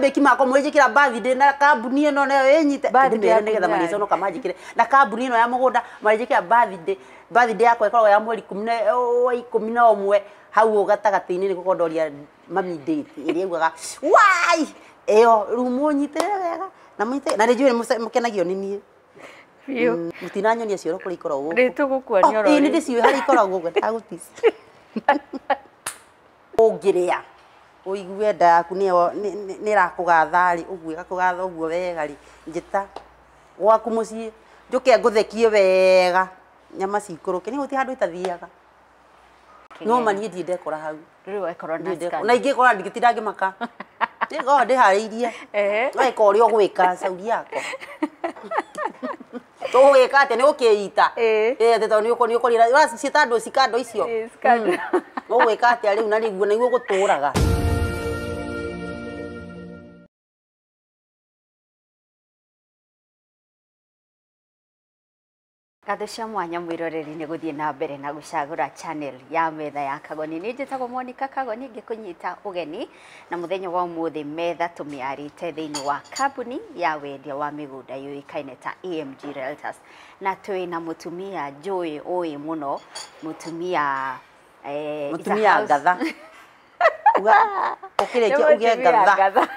kamikima makwa mwejikira birthday na kambuni ino nayo inyite ndimere nigetha mariaca no kamajikire na kambuni ino ya mugunda marijikira birthday birthday yakwa ikoragwo ya mweri ikumi na wa ikumi na ũmwe hau gatagatiinĩ nĩ gũkondoria mami date ĩrĩa augaga wai eyo rĩu mũnyitĩrĩre wega na mũnyitĩrĩre na nĩ njũĩ mũkenagio nĩ niĩ biũ mm, mũtinanyonia cioro kũrĩa ikoragwo rĩ tũgũkuonia oh, rĩ nĩ ndĩciũĩ harĩa ikoragwo ũguo ndagũtici uigue ndaku nä rakågatharä å guo ĩgakũgatha å guo wega ri njita ta gwaku må ciä njå ke ngå wega nyama cikå rå ke nä gå ti itathiaga no maniä ndiä ndekora hau na ingä kora ndingä tinda ngä maka goo ndä harä irie no ä ka å rä a å gwä ka cauri yakwa mm. tå gwä ka atä nä gå kä ita atä tondå nä å kå rä ra ciä ta andå cikando icio å gwä ka atä a rä u na rä na naiguo gå tå raga cia mwanya mwiroreri-inĩ gũthiĩ na mbere na cagå channel ya metha ya kagoni njä tagwo monika kagoni å geni na mũthenya wa thä metha thä inä wa kambuni ya wendia wa mĩgũnda yũĩkaine ta amg realtors na twä na mũtumia njũĩ ũĩ mũno mũtumia eh, mũtumia ngatha ũkĩrĩkia uge ngatha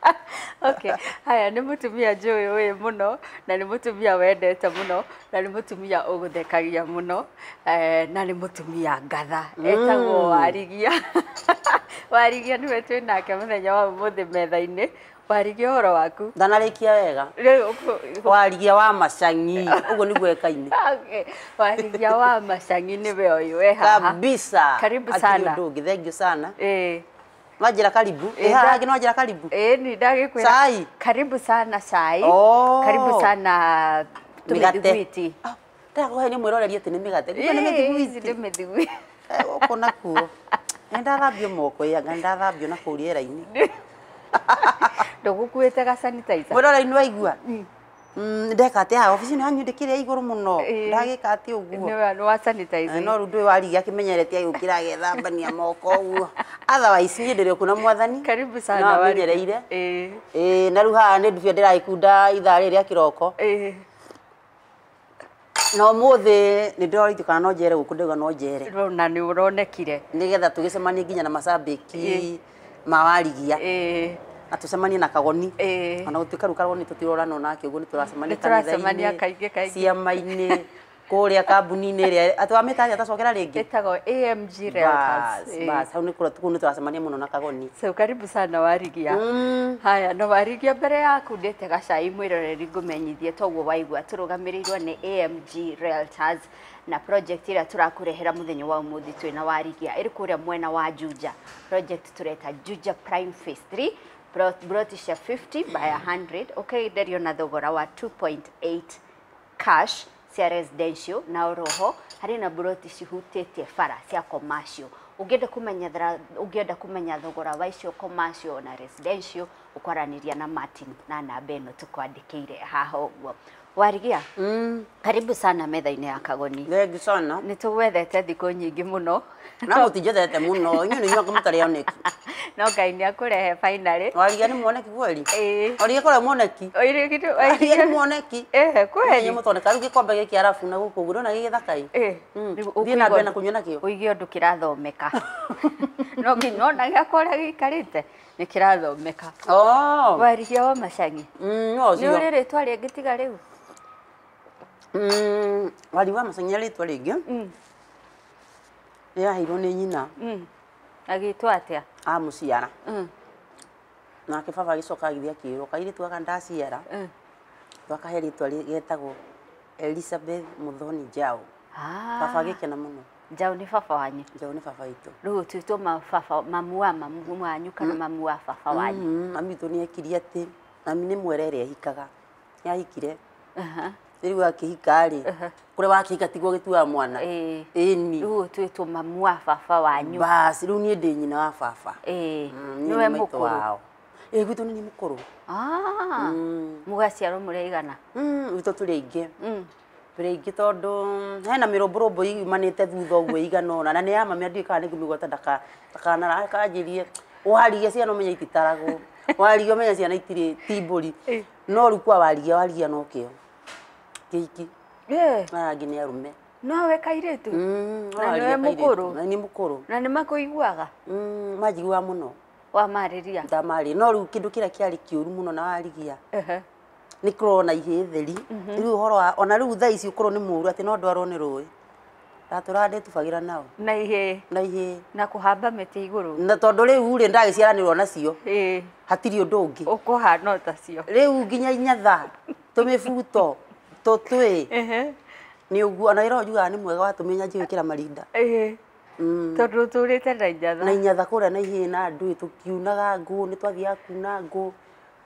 haya nä må tumia njå ä å må no na nä må tumia wendete må no na nä må tumia å gå thekagia må no eh, na nä må tumia ngatha mm. etagwo warigia warigia nä we twä nake må thenya wa må thä metha-inä warigia å horo waku kia wega warigia wa macangi uguo guo ekaine warigia wa macangi nä we å yå karibu ndå ngä thengio sana Wajira karibu. Eh, Eha, agino wajira karibu. Eh, ni nindagĩkwĩra. Sai. Karibu sana sai. Oh. Karibu sana tũmĩthiguiti. Ah, ndagũhe nĩ mwĩrorerie atĩ Ni mĩgate. Nĩ mĩthiguiti. Nĩ Oko na kuo. Nĩ ndathambio moko ya nĩ ndathambio na ini. kũu rĩera-inĩ. Ndũgũkuĩte gacanitaica. Mwĩrorerie nĩ waigua? Mm ndekatä aya obici nä yanyindä kä rä a igå rå må no ndagä ka atä å guo no rä u ndå warigi akämenyerete agä å kä ra agethambania moko å guo otherwise niä ndä rä å kå na mwathani noamenyereire na rä u haha nä ndubia ndä ragä kunda ithaa rä rä a kä roko no må thä nä ndä rorithio kana no njere gå kå ndauga no njere na nä å ronekire nä getha tå gä cemanie nginya na macambä ki mawarigia na na kagoni eh. ona gũtuĩka rĩu kagoni no nake ũguo nĩ tũracemania kanitha-inĩ ciama-inĩ kuria kambuni-inĩ ĩrĩa atwamĩta atĩa tacokera ringi etago AMG Realtors bas hau nĩ kũrĩa tukũ nĩtũracemania mũno na kagoni so karibu sana warigia mm. haya no warigia mbere yaku ndĩte gacai mwĩroreri ngũmenyithie toguo waigua tũrũgamĩrĩirwo ni AMG Realtors na project ira turakurehera muthenyo wa umuthi twina warigia ĩrĩ kũrĩa mwena wa Juja project tureta Juja Prime Phase 3 brotisha 50 by 100 ũkaigithĩrio okay, na thogora wa 2.8 cash cia residential na oroho harĩ na broti cihutĩtie bara cia commercial ũngĩenda kumenya ũngĩenda kumenya thogora wa icio commercial na residential ũkwaranĩria na Martin na namba ĩno tũkwandĩkĩire haha ũguo warigia mm. karibu sana metha-inä ya kagoni thengi sana nä tå wethete thikå nyingä må no na må tinjethete må no inyuä nä oneki no ngai nä akå rehe warigia nä mwoneki kweri warigia kå mwoneki warigia nä mwoneki kwenyu må tondeka rä u gä kombe arabu na gå kå guo na gä gä thakai na mbere na kå nyua nakä å ige rathomeka no nginya ona gä akå rä a gä ikarä te nä kä rathomeka oh. warigia wa macangi mm, nä å rä rä twa rä ngä tiga rä u Mm, wali wa macanya ritwa Mm. Ya aheirwo nä nyina mm. agätwo atä a amå ciara mm. nake baba agä coka agithia akä rwo kairä tu Mm. ndaciara twakahe rä twa getagwo elizabeth Mudoni jao Ah. agä gike na no Jao ni baba wanyi. Jao ni baba ito. rä u twä two mamu wa mamu wanyu kana mm. mamu wa baba wanyu mm-hmm. mami itå nä ekirie atä mami nä mwere ä rä a ehikaga nä ahikire rä u akä kå rä wakä tigwo gä tuaga mwana ä ni rä u twä two mamu wa baba wanyu basi rä u niä ndä nyina wa baba nä we må kå wao ä gwitå nä niä må kå ah. rå må mm. gaciarwo må rä aigana mm, gwitå tå rä aingä mm. tå rä aingä tondå hena mä rå mbå rå mbå imanä te thutha å guo igana ona na nä ya mamä andiä kana nä ngå mä gwata ndakananjä rie waria ciana menya ititaragwo waria menya ciana itirä timbå ri no rä u kwa waria waria no kä o äarang nä aråmenokar å k ämakågaaiaå o kndå kä rä käaräk ru a wariaä koonaih theria u a ci korwonä mrtänondå aro ä råatå raa ndtåbagä ra na a tondå rä u rä ndagä ciaranä rwo nacio hatiri å ndå å ngä rä u nginya inyatha tå mä buto tutwi nä å guo na ä ra njugaga nä mwega watåmenya njä kä ra marinda mm. tondå tå rä te na inyatha kå rä a na ihä na ndå ä tå kiunaga ngå nä twathiaga kuna ngå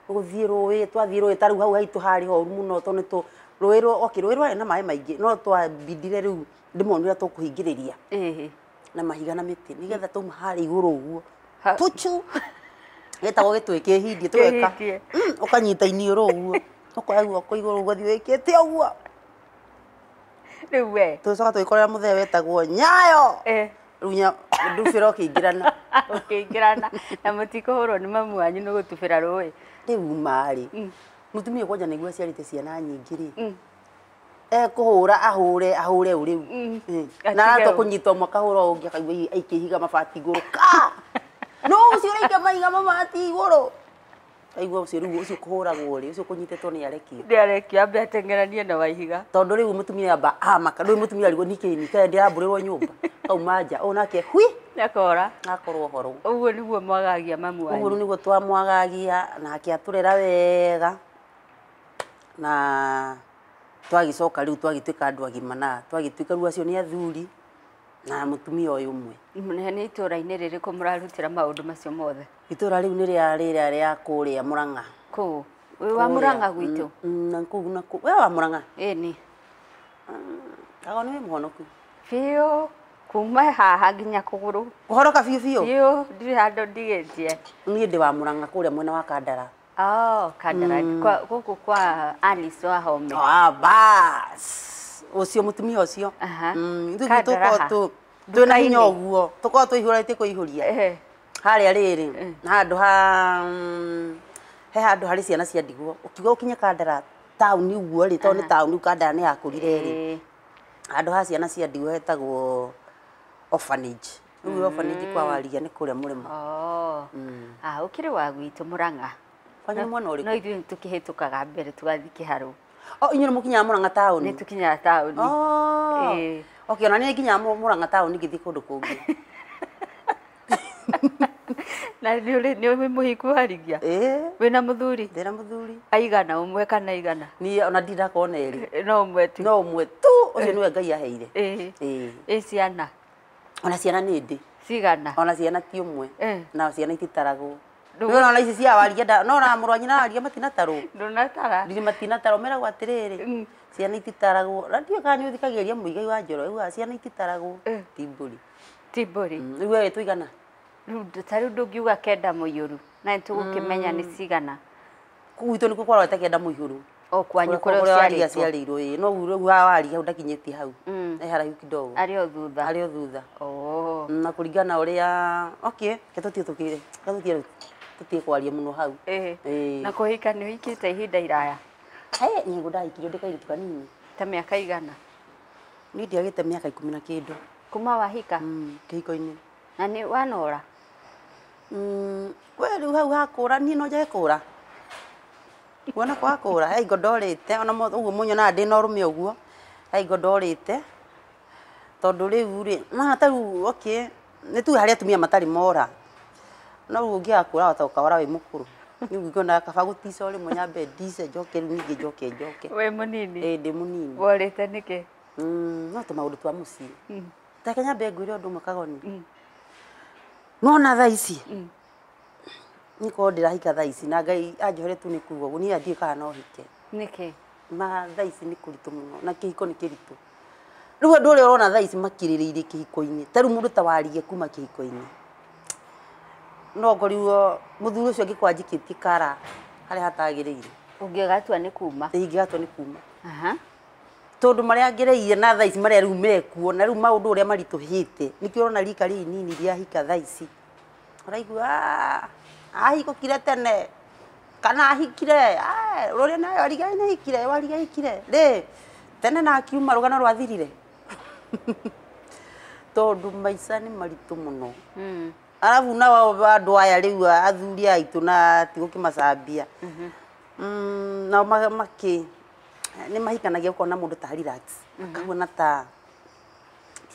gå thiä rå ä twathiä rå ä ta u hau haitå harä horu må no tondå nä rå ä rå ä rwarä na maä maingä no twambindire rä u ndä monire tå kå hingä rä ria na mahiga na mä tä nä getha twauma harä igå rå guo puchu gätagwo gä twä kä hindie tå geka å mm, kanyita iniå rå guo ukaragua kå igå rå gåthiä wä kä te å guo rä u we må thee wetagwo nyayo eh. runya ndubä ra å kä ingä rana na må tikå hå nä mamu wanyu nä gå tubä ra rå mutumia mm. kwanja nä guo aciarä te ciana nyingä rä mm. ekuhura ahure ahure uriu mm. eh. na rato kunyitwo mwaka hura ungi akaigua aiki higa mabati iguru ka no ucio raiga maiga mabati iguru aigua ucio riu ucio kuhuragwo ri ucio kunyitetwo ni arekio ni arekio ambe atengeranie na waihiga tondu riu mutumia amba amaka ah, riu mutumia arigwo niki nika ndirambũrĩrwo nyũmba kauma nja o nake hui nakora akorwo horo uguo niguo mwagagia mamu wanyu uguo niguo twamwagagia nake atũrera wega na twagicoka riu twagituĩka andũ agima na twagituĩka riu acio nĩ athuri na mutumia uyu mwe ni itura-ini ririku murarutira maundu macio mothe itora riu ni ria riria ria kuria muranga ku mm, mm, we wa muranga gwitu na ku na ku we wa muranga mm, ini kago ni wi muhonoku biu kuma haha nginya kuguru kuhoroka fio biu biu ndiri handu ndigitie ni ndi wa muranga kuria mwena wa kandara Oh, kandara mm. kwa guku kwa Alice wa home. Ah, bas ucio mutumia ucio riu tuko twi na å guo tukorwo twihuratie kwihuria haria riri handu ha mm, he handu harä ciana cia ndigwo å kiuga å kinye kandara tauni uguo rä tondå nä tauni kandara nä yakårire rä eh. handå ha ciana cia ndigwo hetagwo orphanage rä mm. orphanage kwa waria nä kå rä a må rä mo å kä rä wa gwitå må no ithuä tå mbere tũgathiä kä o oh, inyu mukinya muranga town ni tukinya town oh eh okay ona ni nginya muranga town ngithi kundu kungi na ni uri ni uri muhiku harigia eh wina muthuri ndina muthuri aigana umwe kana igana ni ona ndira kona eri eh, no umwe tu no umwe tu ucio niwe ngai aheire eh eh ciana ona ciana ni ndi cigana ona ciana ti umwe na ciana ititaragwo ndona ona ici cia waria nda no na murwa nyina waria matinatarwo ndunatara ndiri matinatarwo meragwo atiriri mm. ciana ititaragwo na ndiũĩ kana nĩ ũthikagĩrĩria mũigai wa njoro uga ciana ititaragwo eh. ti mbũri ti mbũri mm. rĩu wewe tũigana ta rĩu ndũngiuga kenda mũiyũru na nĩ tũgũkĩmenya nĩ mm. cigana gwitũ nĩkuo kwarorete kenda mũihũru o kwanyu kũrĩa ũciarĩtwo ciarĩirwo ĩ no rĩu ha waria hau ndakinyĩtie hau e haraihu kidogo arĩ ario thutha arĩ o thutha na kũringana ũrĩa okay ketũtie tũkĩre ketũtie rĩu tutie kwaria no hau eh. Eh. na kuhika ni uikite ihinda iraya he nyingu ndaikirio ndikairutu kanini ta aka igana ni ndiagite miaka ikumi na kindu kuma wahika mm, kihiko-ini na nä wanora mm, we rä u hau ra niä no njage kå ra guona kwakå ra aingo ndorä te ona å guo må nyonaga ndä na å rå me å guo aingo ndorä te tondå rä u rä nana tarä u nä tu harä atumia matarä mora no ugi akura å ngä akå ta å kahora wä må kå rå nä ngona kaba gå tica å rä mwe nyambe ndice njoke rä u ningä njoke njoke wä må nini ä ndä må nini worä te nä kä mm, no tå maå ndå twa må mm take nyambe ngwä re å ndå mwe kagoni mm. nona thaa ici mm. nä korwo ndä rahika na ngai anjohere tu nä kuga å guo niä andiä kana no hike nike ma thaa ici nä kå ritå na kä hiko nä kä ritå rä u andå å rä a å rona thaa ici makirä rä ire kä hiko-inä tarä ta warigie kuma kä hiko-inä no ngoriwo muthuri ucio ngikwa njikiti kara hari hatagireire ungigatwa ni kuma ingigatwa ni kuma aha tondu maria ngereire na thaici maria riu mekuo na riu maundu uria marituhite nikio urona rika ri nini ria riahika thaici uraigua ahikukire tene kana ahikire uria nayo arigai nahikire wariga hikire ri tene na akiuma rugano rwathirire tondu maisa ni maritu muno mm arabu nao andu aya riu athuri aitu na mhm mm na ma, maki nä mahikanagia ũkona mundu ta relax mhm. akahuana ta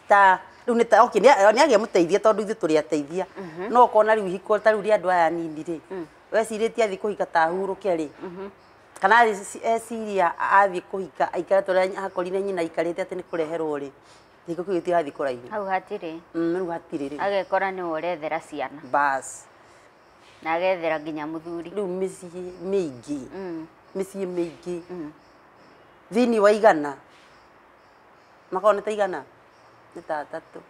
ta rĩu nĩ ta okay nĩ agĩa mũteithia tondũ ithuĩ tũrĩ ateithia mhm. no ũkona riu hiko ta riu ri andu aya nini rĩ mm. wecirĩtie athiĩ kũhika ta hurũke rĩ mhm. kana eciria athiĩ kũhika aikare tũrĩa akorire nyina aikarĩte ati ni kureherwo ri hingo kiu gitirathi kuraihu hau hatiri mm rä u hatirä rä agekora nä we ũrethera ciana bas na agethera nginya muthuri rä u mĩciĩ mĩingĩ mm. mĩciĩ mĩingĩ mm. thĩinĩ wa igana makorwo nä ta igana nä ta atatũ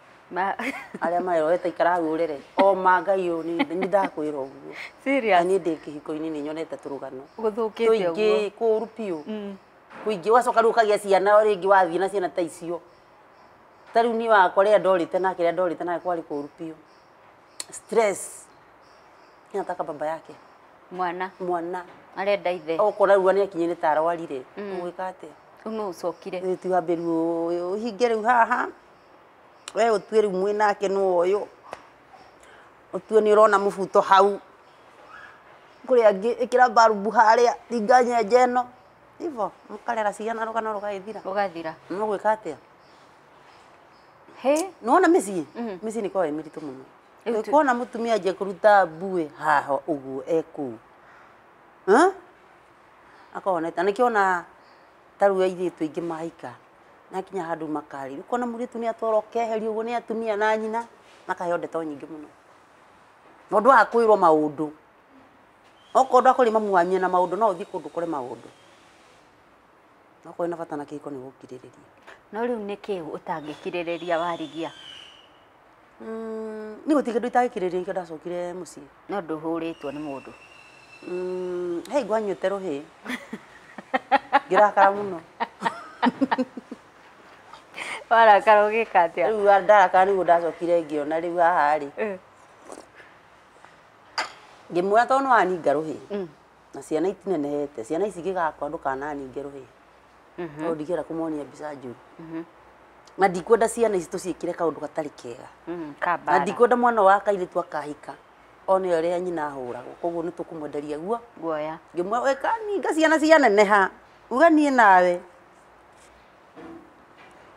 arä a marerorete ikara hau ũrere o ma ngai å nä ndakwä ra å guo niä ndä kä hiko-inä nä nyonete tå rå gano tå ingä kå ru biå mm. kå ingä ågacoka rä u å ciana rä ngä wathiä na ciana ta icio ta riu ni wakwa ria ndorite na kiria ndorite nawe kwari kuru piu stress ataka baba yake mwana mwana arenda ithe okona riu ni akinyire ta arwarire ugika mm. atia no ucokire ti wambe riu uhinge riu haha we utue riu mwi nake no uyu utue ni urona mubuto hau kuri angi ikira barbu haria ringa nyenje ino ivo mukarera ciana rugano rugaithira rugathira mugwika atia Hey. Nona mici. Mm -hmm. Mici niko emiritu muno. Ukona mutumia je kuruta mbue haho uguo eku. Ha? Akoneta nikiona taruga ithitu ingi maika. Na kinya handu makari. Ukona muritu ni atwaro keheri uguo ni atumia na nyina makaheo ndeto nyingi muno. Mundu akwirwo maundu. Okondu akurima mwanyina maundu no uthi kundu kure maundu. No kwina bata na kihiko ni gukiririria no rä u nä kä å warigia nä gå tigä ndå itagä kä ndacokire må ciä no ndå hå rä two nä må ndå mm, hei ngwanyuä te rå hä ngä rakara må no warakara å gä ka atä a rä u ndarakara nä guo ndacokire ngä ona rä u haharä ngä mwä ra waninga rå hä mm. na ciana itinenehete ciana ici gä gakwa ndå kananinge rå hä Mm-hmm. no ndingienda kumuonia mbica njuru mm-hmm. na ndikwenda ciana ici tũciĩkĩre kaũndũ gatarĩ kega mm-hmm. na ndikwenda mwana wa kairĩtu akahika one ũrĩa nyina ragwo koguo nĩ tũkũmwenderia guo guoya ngĩmwĩra wĩkaninga ciana cianeneha uga niĩ nawe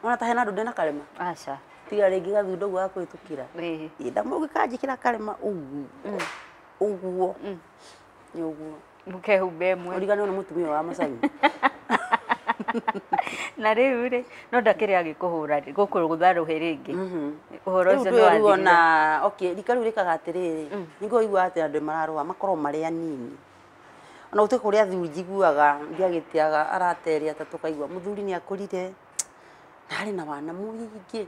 ona ta hena andũ ndĩna karema aca tiga rĩngĩ gathundo gwa kwĩtũkĩra ndamugi kanjĩkĩra karema ũguo mm. ũguo mm. nĩ ũguo mũkehumba ĩmwe ũriganĩrwo nĩ mũtumia wa macani na rä u rä no rä kå hå ndakiri agikuhura gukuru gutharuhe ringi uhoro mhm. ucio ni wona okay rika riu rikaga atiriri mm. nigo igwa ati mararå mararua makorwo marä anini ona kå uti kuria thuri njiguaga ndiagitiaga arateria ta tukaigua muthuri ni akurire nari na wana ingä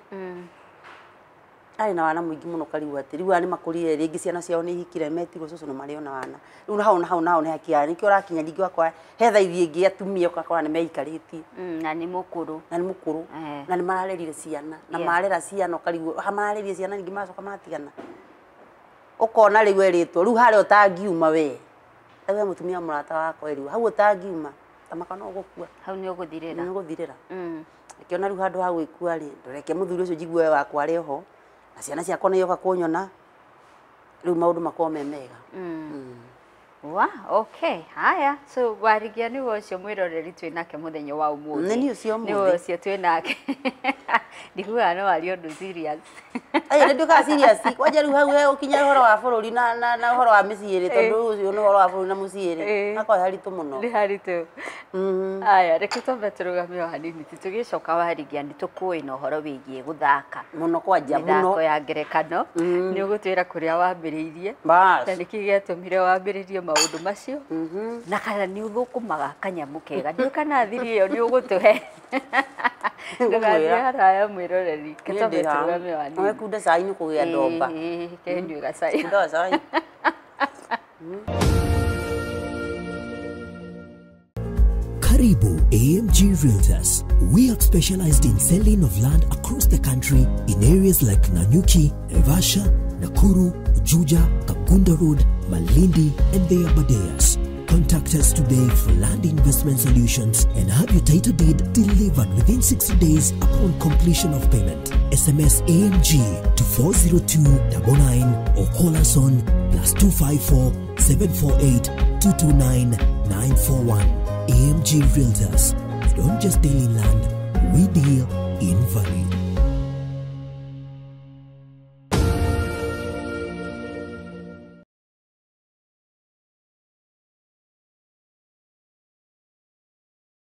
ari na wana må ingä må no karigwo atä rä u nä makå rä re rä ngä ciana ciao nä ihikire metigwo cå cå nä marä ona wana rä hau na hau nahau nä hakiara nä kä å ningä wakwa hetha iria ingä atumia ũgakora nä meikarä tie mm, na nä må kå na ni må eh. na ni mararerire ciana na marera ciana å karigwo mararerire ciana ningä macoka matigana å kona rä u erä two rä u harä a å tangiuma we we må tumia må rata wakwa e rä u hau å tangiuma tamaka no gå hau nä å gå thirä ra nä å gå thirä ra mm. kä ona rä u handå ha gwä kua rä ndå reke må thuri å cio njigue wakwa arä oho na ciana ciakwa nä yoka kũnyona rä u maå ndå makorwo me mega mm. Mm. wa okay haya so warigia nä wo å cio mwä roreri twä nake må thenya wa å må nä niå å cio twä nake ndiguaga no ari undu serious ä nä ndå serious kwanja rä u hau å kinya horo wa bå rå na na horo wa mä ciä rä eh. tondå å horo wa bå na må ciä rä eh. akorwo haritå må no nä haritå mhm. aya reke betro tå rå gamä ni hanini ge gä coka waringia nä tå kåä na å horo wä giä gå thaka må no kwanja ya ngerekano mhm. nä å gå twä ra kå rä a wambä rä irie na nä kä gäatå mire wambä rä rie maå ndå macio mhm. na kana nä å thå kå maga kanyamå kega kana thiri ä yo nä å gå he Mm, mm. ndugathiarayo Karibu AMG Realtors. We are specialized in selling of land across the country in areas like Nanyuki, Evasha, Nakuru, Juja, Kakunda Road, Malindi, and the Abadeas. Contact us today for land investment solutions and have your title deed delivered within 60 days upon completion of payment. SMS AMG to 40299 or call us on plus 254 748 229 941. AMG Realtors. We don't just deal in land, we deal in value.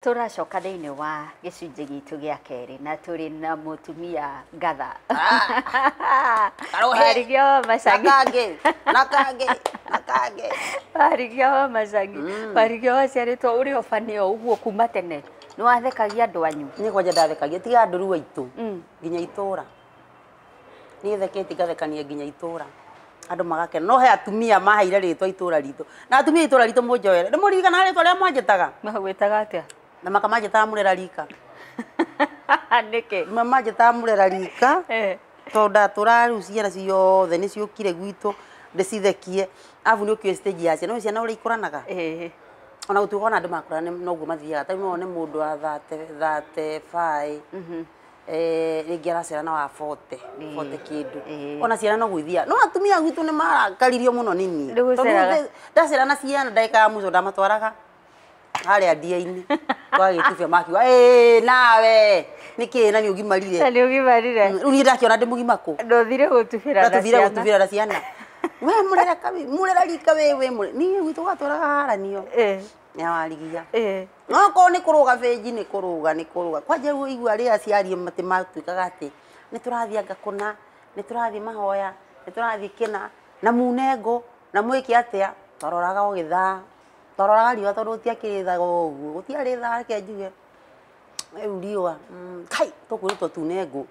turacoka thä-inä wa gä cunjä gitå gä a na tå rä na må tumia ngatha ah, warigio macangi warigio wa macangi mm. warigio waciarä two å rä obane å guo kuma tene nä wathekagia andå anyu nä kwanja ndathekagia tiga andå ru aitå nginya itå ra nä theketi ngathekania nginya itå ra andå magakena no he atumia maheire rä twa itå ra ritå na atumia itå ra ritå må njoere nä må ririkana rä twa rä a mwanjä magwä taga atä na makamaje tamurera rika niki mamaje tamurera rika eh. tonda turaru ciana ciothe ni ciukire gwitu ndicithekie avu ni ukio stage ya ciana ciana uri ikuranaga eh. ona gutuga ona andu makura noguo mathiaga ta no ne mundu wa thate thate fai mhm. eh, rĩngĩ araciara na wa bote bote kĩndũ ona ciana no gwĩthia no atumia gwitũ nĩ marakaririo mũno nĩ niĩ tondũ ndaciara na ciana ndagĩka ya mũco ndamatwaraga harä a ndia-inä twagä tibia makiuga ä nawe nä mm, kä na nä å gimarire nä å gimarire rä u niä ndakä ndä må gima kå ndåthire gå tubä ratubire gå tubä ra na ciana we må rera rika wä wä må nä gwitå gwatwaraga haranio nĩawarigia no korwo nĩ kũrũga bĩnji nĩ kũrũga nĩ kũrũga kwanja rĩu igua rĩrĩa aciari matĩ matuĩkaga atĩ nĩ tũrathiĩ ngakũna nĩ tũrathiĩ mahoya nĩ tũrathiĩ kĩna na munengo na mwĩke atĩa twaroraga o gĩthaa twarora riũa tondå gå tiakärä thaga å guo gå tiarä thaga reke njuge rä u riå mm, kai tå kwä rä two tune ngå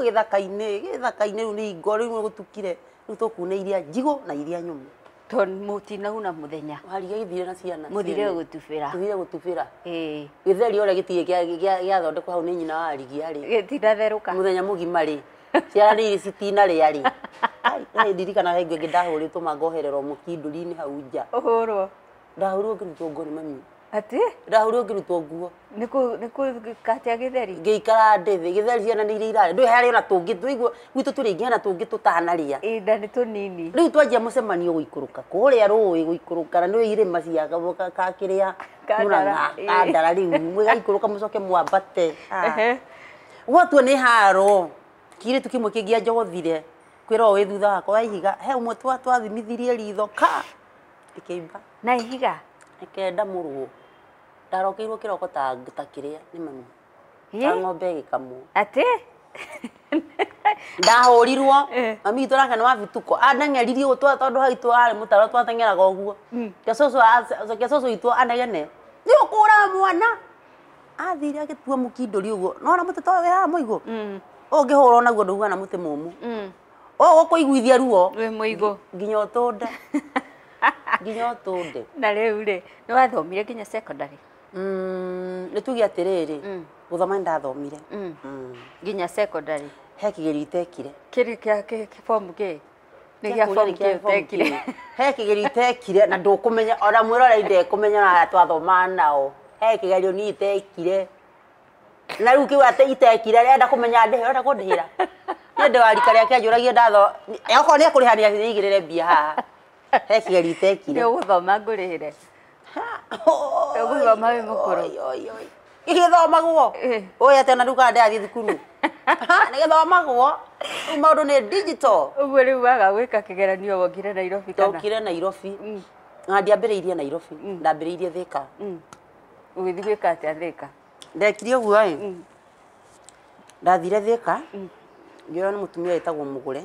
gä thaka-inä gä thaka-inä rä u nä ingo rä u nä gå tukire rä u tå kuna iria njigå na iria nyå mũ tondũ mũtinau na mũthenya wariga gĩthire na ciana mũthire gũtubĩra tũthire gũtubĩra ĩĩ gĩtheri ũrĩa gĩtire gĩathondekwo hau nä nyina wa rigia må gĩtinatherũka mũthenya mũgima rĩ ciana rĩrĩ citinarĩa rĩ ndirikana hengĩ ngĩ ndahũrĩtwo mangohererwo mũkindũri-inĩ hau nja ũhũrwo ndahurwo ngirutwo nguo nä mami ati ndahurwo ngirutwo nguo nikukatia githeri ngiikara ndithi githeri ciana nä iria irarä ndå harä ona tå ngä twiguo gwitå tå rä ingä hena tå ngä tå tanarä a inda nä tå nini u twanjia må cemanio gå ikå ka kå na nä irä ma ciagakä rä a kandara rä u mwä gaikå rå ka må nä haro kirä tu kä mwe kä ngä anjogothire kwä ra å thutha wakwa waihiga he å mwe ritho ka ikä na ihiga kenda må rå ndarokä irwo kä roko ta kä ah, rä hmm. a nä manu ta ng'ombe gä kamwo atä ndahå rirwo mami itå rake nä wabituko andang'eririe gå twa tondå haitå arä må taro twateng'eraga å guo kä cåcå itwo anegene nä å kå ra mwana athire agä tua må kindå ri å guo nona må tä toyo wehaga må igå å hmm. ngä hå ra naguo ndå huana må tä må må hmm. å gå kå iguithia ruo nginya å tå nda nginya utunde na riu ri ni wathomire nginya secondary mm ni tuge atiriri guthoma mm. ndathomire mm. mm. nginya secondary he kigeri itekire kiri kia form ke nä gä atekire he kä geri itekire na ndå kå menya ona mwä rora indekå menya na twathomaa nao he kä gerio ni itekire na rä u kä itekire renda kå menya ndä hä ona kå ndä hä ra nä ndä warika rä ake njå ragia ndatho okorwo nä ekå rä hanä igä rä re mbia haha he cieri itekire ũgũthoma ngũrĩhĩre ũgũthoma wĩ mũkũrũ gĩgĩthomagwo ũĩ atĩ ona nduka ndathiĩ thukuru nĩgĩthomagwo rĩu maũndũ nĩ digital ũguo rĩu waga gwĩka kĩgeranio wokire nairobi tokire nairobi mm. ndiambĩrĩirie nairobi mm. ndambĩrĩirie thĩka mm. ũgĩthiĩ gwĩka atĩa thĩka ndekire ũguo ĩ ndathire thĩka ngĩoywo nĩ mũtumia wĩtagwo mũgũre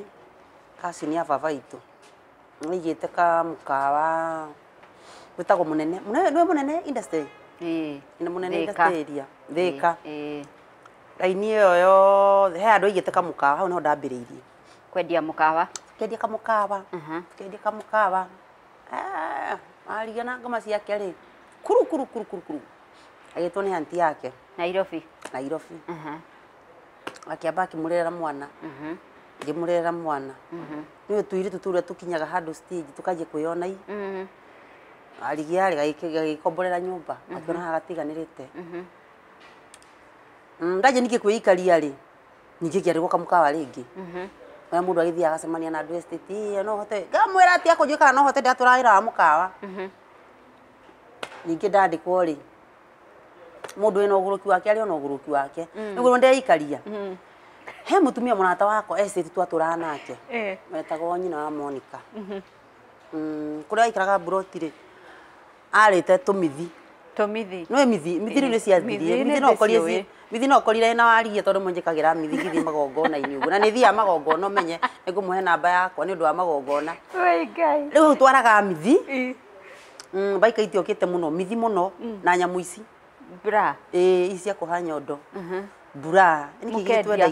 kasi nĩ a baba itũ nĩigĩte ka mũkawa wĩtagwo mũnene mũnene må nene industry ĩĩ ee. mũnene industry ee, thĩka ee. raini ĩyo yothe he te kamå kawa hau nĩho ndambĩrĩirie kwendia mũkawa kwendia kamũkawa uh-huh. kwendia kamå maria ngoma ciake rä kuru kuru kuru kuru kuru agĩtwo nĩ anti yake Nairobi Nairobi uh-huh. må akĩmũrerera mwana uh-huh ngimurera mwana mhm niwe tuire tuture tukinyaga handu stage tukaje kuyona i arigia ari gagikomborera nyumba akona hagatiganirite mhm ndaje nike kwikaria ri ningä ngä arä kamukawa rä ngä må ndå agithia agacemania na nohote ngamwä ra atä akå njä kana nohote ndatå rarä ra wa må kawa mhm. ningä ndandä kwo rä må ndå wake ari ona å gå rå ki wake nä mhm ndeikaria mm he mutumia munata wakwa esiti twaturaga nake wetagwo nyina wa monica mhm. mm, kuria aikaraga buroti-ri arite tumithi tumithi no mithi mithi riu niciathirie mithi no ukorie mithi no ukorire na warigia tondu munjikagira mithi githi magongona-ini uguo na nithiaga magongona menye nikumuhe namba yakwa ni undu wa magongona riu twaraga mithi mbaikaiti mm, okite muno mithi muno mm. na nyamu ici bra ä ici akuha nyondo mhm mbura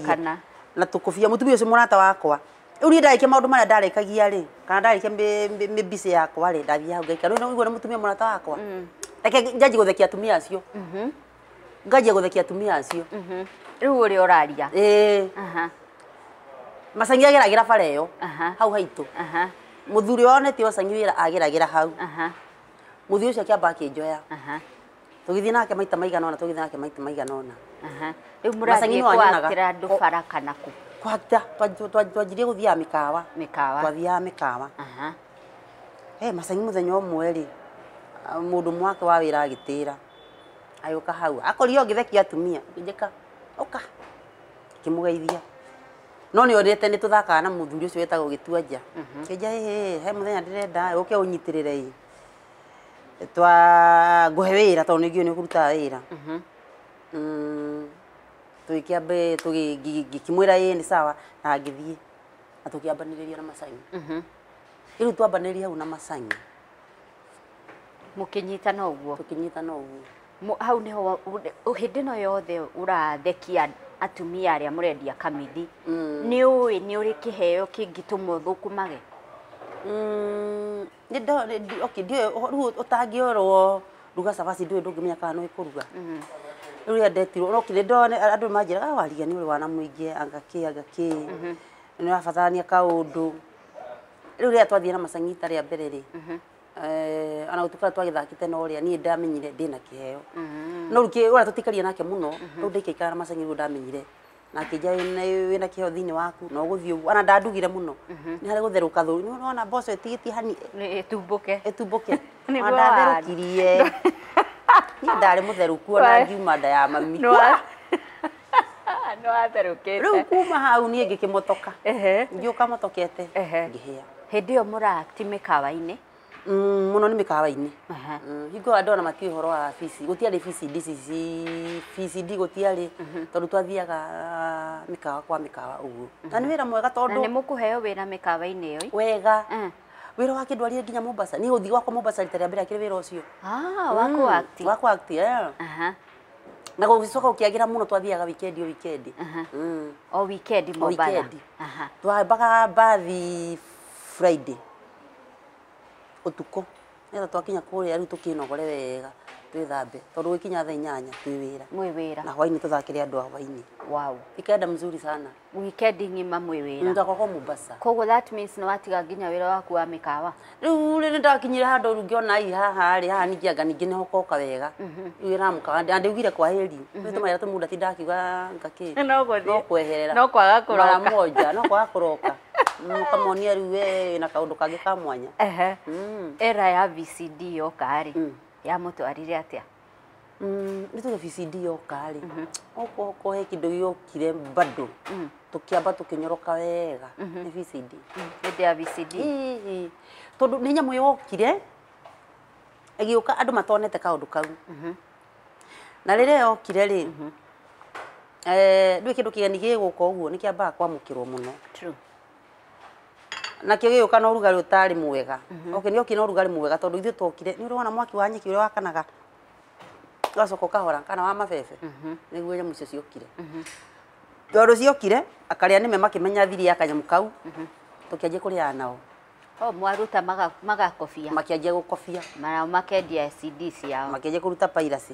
kana na tukubia mutumia ucio murata wakwa riu ni ndarikia maundu maria ndarikagia ri kana ndarikia mbici yakwa ri ndathi hau ngaika riu naigua ni mutumia murata wakwa mm. reke njanji guthekia atumia acio mm-hmm. nganjia guthekia atumia acio mm-hmm. riu uri oraria ii macangiagiragira bara iyo hau haitu muthuri onetio wacangiwira agiragira hau muthuri ucio akiamba akinjoya tugithii nake maita maigana tugithii nake maita maigana riu murathie kwatira andu bara kana ku kwanja twanjirie guthiaga mikawa mikawa twathiaga mikawa hey, macangi muthenya umwe ri mundu mwake wa wira agitira agiuka hau akorio ngithekia atumia njika uka kimugeithia no nä onete nä tå thakaga na må thuri å cio wä tagwo gä tua mhm. nja kä nja he må thenya ndä renda å ke å nyitä rä re twa ngå he wä ra tondå nä ngio nä å kå rutaga wä ra mhm. mm, tuikiambe tugikimwira yeye ni sawa na ngithie na tukiambaniriria na masangi mhm iru twambaniria hau na masangi mukinyitana uguo no uguo hau niho hindi no yothe urathekia atumia aria murendia kamithi ni ui ni uri kiheo kingituma uthukumage mm. mm ndiũĩ okay, utangiorwo ruga cabaci ndiũĩ ndũngĩmenya kana no ikuruga mhm rä u ndetirwo no kä rä ndone andå manjäraga wariga nä å rä wana må ingä angakä angakä nä rabatarania kaå ndå rä u rä rä a twathiä na macang'ita rä a mbere rä ona gå tukara twagäthakite na å rä a niä ndamenyire ndä na kä heo no rä å rä a tå tikaria nake må no rä u ndaikaikara na macang'i rä u ndamenyire na kija wina kio dini waku na uguthii vio ana ndandugire muno mhm. ni hari gutheruka thuri ni boso eti eti hani etu boke etu boke ni ndarĩ kuwa na ngiuma nda ya mami nĩwatherũkĩte rĩu kuma hau niĩ ngĩkĩmotoka ngĩũka motokete ngĩhĩa gihia ĩyo mũrakti mĩkawa-inĩ Mm, muno nä mä kawa inä mm, hingo andå ona matiå horo wa bcd gå tiarä bcd bcd gå tiarä tondå twathiaga mä kawa kwa mä kawa å guo na nä mhm. wä ra mwega tondå nä må kå heo wä ra mä kawa-inä ä yo wega wä ra wa kä ndwarire nginya mombasa nä gå thiä gwakwa mombasa rita rä a mbere akä rä wä ra å cio ah, mm, wa na gũgĩcoka gũkĩagĩra mũno twathiaga wikendi o wikendi o wikendi mombasa twambaga mbathi friday utuko nä getha twakinya kå rä a rä u tå kä nogore wega twithambe thambe gikinya gä kinya inyanya twä wä ra mwä na hwaini tå thakä re andå a wow ikenda mzuri sana weekend ng'ima mwä wä ra ndakoko mombasa koguo that means nä watiga nginya wä ra waku wa mä kawa rä u nä ndakinyire handå rä haha ri haha ni haha ni ningä nä hokoka wega mhm wira må nda ndä ugire kwa heri wä mhm. tå maä ra tå mundu atinda akiuga ngakä no kweherera no kwaga kå roka moja no kwaga kuroka mm, kamonia rä we na kaå ndå kangä ka mwanya mm. era ya vcd yoka rä arire atia mm nituga VCD yoka ri oko mhm. oko he kindu mm. mhm. mm, yokire bado tukiamba tukinyoroka wega ni VCD ndia VCD hihi tondu ni nyamu yokire igioka andu matonete kaundu kau na rire yokire ri eh ndu kindu kigeni giguka uguo nikiambaga kwamukirwo muno true na kio gä å ka na å rugarä å tarä mwega okä nä okä na å rugarä mwega tondå ithuä twokire nä å rä wona mwaki wa nyeki å rä a wakanaga gacoka kahora kana wa mabebe mhm. nä guo nyamå icio ciokire mhm. tondå ciokire akarä a nä me makä menya thiri ya kanyamå kau mhm. tå kä anjia kå rä nao oh, mwaruta magakobia makä anjia gå kobia nao makendia cd ciao makä anjia kå ruta pairaci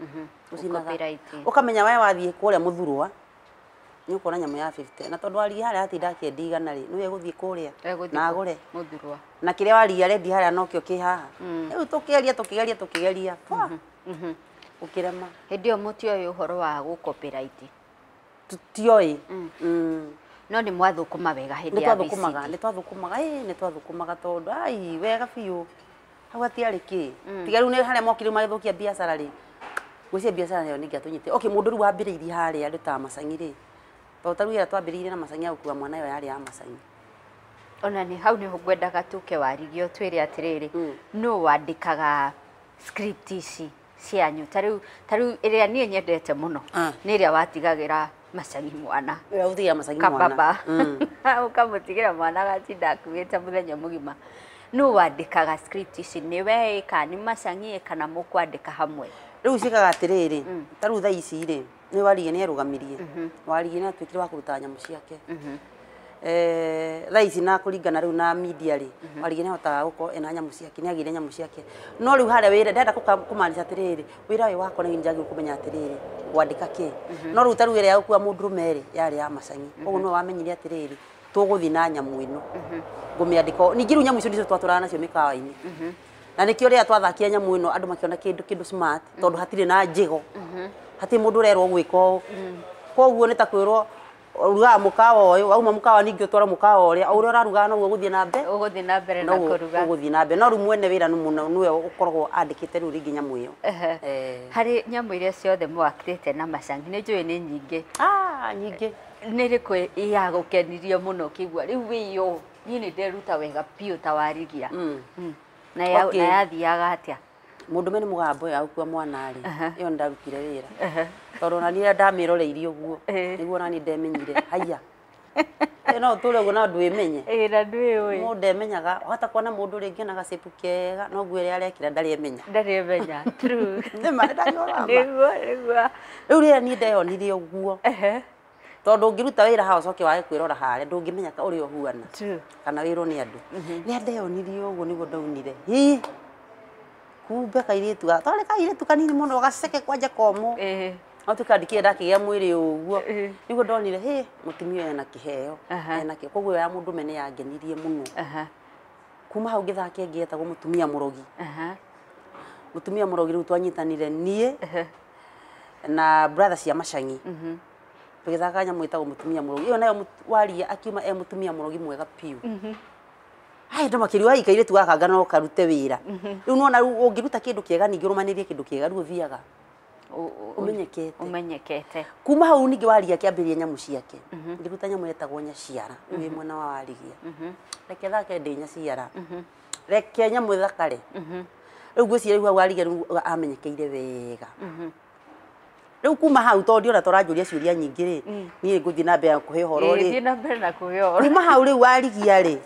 Mhm. ukamenya we wathiä kå rä a må thurwa nä å kuona nyamå ya na tondå waria harä a atinda akiendi igana rä nä we gå thiä kå rä a na agå re na kä rä a waria rendi harä a nokä o kä haha mm. rä u tå kä geria tå kä geria tå kä geria å mhm, mhm. kä rema hä ndä ä yo må tioä å horo wa gå tioä mm. mm. no nä mwathå kå ma wega hä ndä ya nä twathå kå maga nä twathå kå maga tondå ai wega biå hau hatiarä kä tiga rä u nä harä a mokirä magä thå kia biacara rä gwĩciria biacara nayo nĩngia tũnyite okay mũndũ rĩu wambĩrĩirie harĩa andũ ta macang'i rĩ tondũ ta rĩu ĩrĩa twambĩrĩirie na macang'i ya gũkua mwana ĩyo yarĩ ya macang'i ona nĩ hau nĩho ngwendaga tũke warigio twĩre atĩrĩrĩ mm. nũ wandĩkaga script ici cianyu ta rĩu ta rĩu ĩrĩa niĩ nyendete mũno ah. nĩ ĩrĩa watigagĩra macagi mwana ũtiga macagi mwana hmm. ũkamũtigĩra mwana agatinda akuĩte mũthenya mũgima nũ wandĩkaga script ici nĩ we ĩ kana nĩ macang'i kana mũkwandĩka hamwe riu cigaga atiriri mm. ta riu thaa ici ri ni mm-hmm. warige ni arugamirie warige ni atuikire wa kuruta nyamu ciake mm-hmm. eh, thaa ici na kuringana riu na media ri mm-hmm. warige ni ahotaga gukorwo ena nyamu ciake ni agire nyamu ciake no riu haria wira ndenda kumanica atiriri wira uyu wakwa ni njagire kumenya atiriri gwandika ki no riu ta riu ira ya gukua mundu rume ri yari ya macangi koguo niwe wamenyire atiriri tuguthi na nyamu ino ngumĩandĩka ningĩ rĩu nyamũ icio ndicio twatũraga nacio mĩkawa-inĩ na nä kä å rä a twathakia nyamå ä no andå makä ona smart mm. tondå hatirä na njägo mm-hmm. hatirä må ndå å rerwo gwä ka å mm. koguo nä ta kwä rwo urugaga mukawa uyu wauma mukawa ningi utwara mukawa uria uria urarugaga noguo uguthii na mbere uguthii na mbere na kuruga uguthii na mbere no riu mwene wira muno niwe ukoragwo andikite riu ringi nyamu iyo eh. hari nyamu iria ciothe mwakirite na macangi ni njui ni nyingi ah, nyingi eh, nä rä kå ya gå kenirie må no kä igua rä u wä yo niä nä nderuta wega biå ta warigia mm na okay. na yathiaga atia mundu meni mugambo ya gukua mwana ri iyo ndarukire wira tondu na niria ndamiroreririe uguo niguo ni ndemenyire haya no tå rä å na ndwä menye na ndwä må ndemenyaga wahota kuona må ndå rä ngä onaga cäpu kega noguo rä a arekira ndarä emenya ndarä emenya nä ma ni ndagä rä u rä ni a niä ndeyonirie å guo tondå å ngä ruta wä ra ha å coke wage kwä rora harä ndå ngä menya å rä a å huana kana wä rwo nä andå rä mhm. a ndeyonirie å guo nä guo ndaunire hi kumbe kairä tu twarä kairä tu kanini må no gaceke kwanja komo no tuä kandikä ndakä gä a mwä rä å guo nä guo ndonire hä må tumia ena kä heo ena kä koguo ya må ndå mene yangenirie må no kuma hau ngä thake ngä etagwo må tumia må rogi må tumia må rogi rä u twanyitanire niä na brother cia macangi mhm tugithaka nyamu itagwo mutumia murogi iyo nayo waria akiuma e mutumia murogi mwega piu mhm. ai ndo makiri wa ikaire tu gaka ngano karute wira mhm. riu nona ungiruta kindu kiega ningi urumanirie kindu kiega riu thiaga umenyekete umenyekete kuma hau ningi waria kiambiria nyamu ciake mhm. ngiruta nyamu yetagwo nyaciara wi mwena wa warigia reke thake ndi nyaciara reke nyamu ithakare riu ngwiciria riu hau warigia riu amenyekeire wega riu kuma hau tondu ona toranjuria ciuria nyingi ri mm. nie nguthii na mbere na kuhe horo ri kuma hau riu warigia ri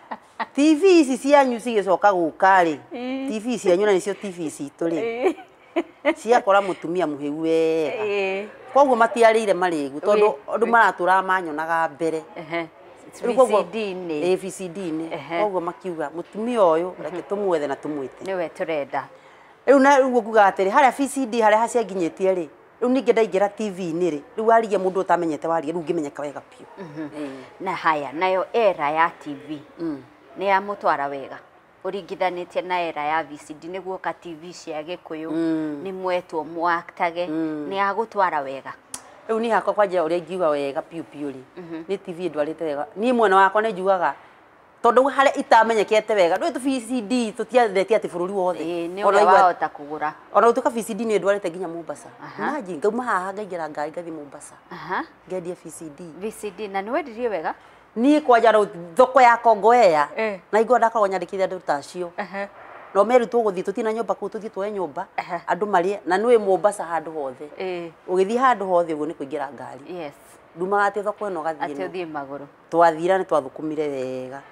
tv ici cianyu cigicoka guka ri tv cianyu na nicio tv citu ri ciakora mutumia muhiu wega koguo matiarĩire marĩgu tondũ andũ maratũraga manyonaga mbere ABCD-inĩ koguo makiuga mũtumia ũyũ reke tũmwethe na tũmwĩte nĩwe tũrenda rĩu na ũguo nguga atĩrĩ harĩa BCD harĩa hacianginyĩtie rĩ riu ndaingä ra tv-inä rä rä u warigia må ndå å tamenyete waria rä u ngä menyeka wega biå mhm. na haya nayo era ya tv mm. nä yamå twara wega å ringithanä tie na era ya VCD nä guoka tv cia gä kå yå nä mwetwo mwatage mm. nä yagå twara wega rä u niä hakwa kwanja å rä a ingiuga wega piå piå rä mhm. nä tv ndwarä te wega niä mwena wakwa nä njugaga tondu harä kete wega ndå tu VCD tutiathete atä bå rå ri wothe onawahota kå gå ra ona gå tuä ka VCD nä ndwarä te nginya Mombasa manji ngauma haha ngaingä ra ngari ngathi Mombasa ngendia VCD VCD na nä wendirie wega niä kwanja thoko ya kongoeya na igua ndakoragwo nyandä kithia ndå tacio no meru tu guthi tå na nyå ku kå u tå thiä twoe nyå mba andå marä na nä mombasa handu hothe eh ugithi handu handå hothe å guo nä kå ingä ra ngari ndumaga atä thoko ati thi maguru twathira ni twathukumire wega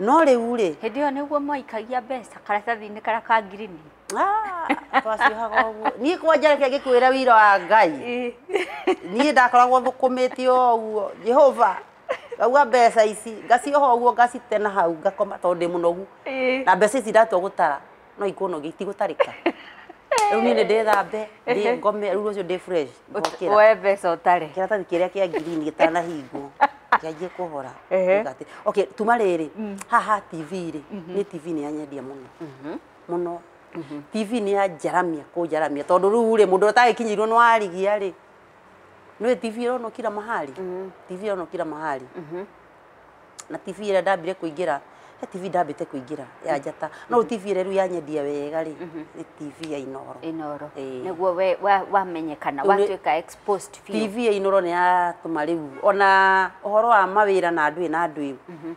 no rä u rä hä ndä ä yo nä guo mwaikagia mbeca karatathi-inä karä a ka ngirini ah, twaciohaga å guo niä kwanja reke ngä kwä re wira wa ngai niä ndakoragwo thå kå mä tie o guo jehova ngauga mbeca ici ngacioha å guo ngacitena hau ngakoma tondå ndä må nogu na mbeca ici ndatua gå tara no ikå no itigå tarä ka rä u niä nä ndä thambe ngome rä u rå cio ndä kä ratathi kä rä a kä a ngirini gä tana hingwo njanjie kuhora hora okay tuma rä mm. haha tv rä mhm. ni tv ni yanyendia muno muno mhm. mhm. tv ni yanjaramia kunjaramia tondu riu ri mundu irwo nä warigia rä nä tv ronokira mahali tv ronokira mahali na tv ä rä a ndambire kå ingä ra TV ndambite kuingira ya mm-hmm. njata no mm-hmm. TV reru yanyendia wega ri ni TV ya inoro inoro niguo we wamenyekana watuika exposed film TV ya inoro ni yatuma riu ona uhoro wa mawira na andu na andu eh mm-hmm.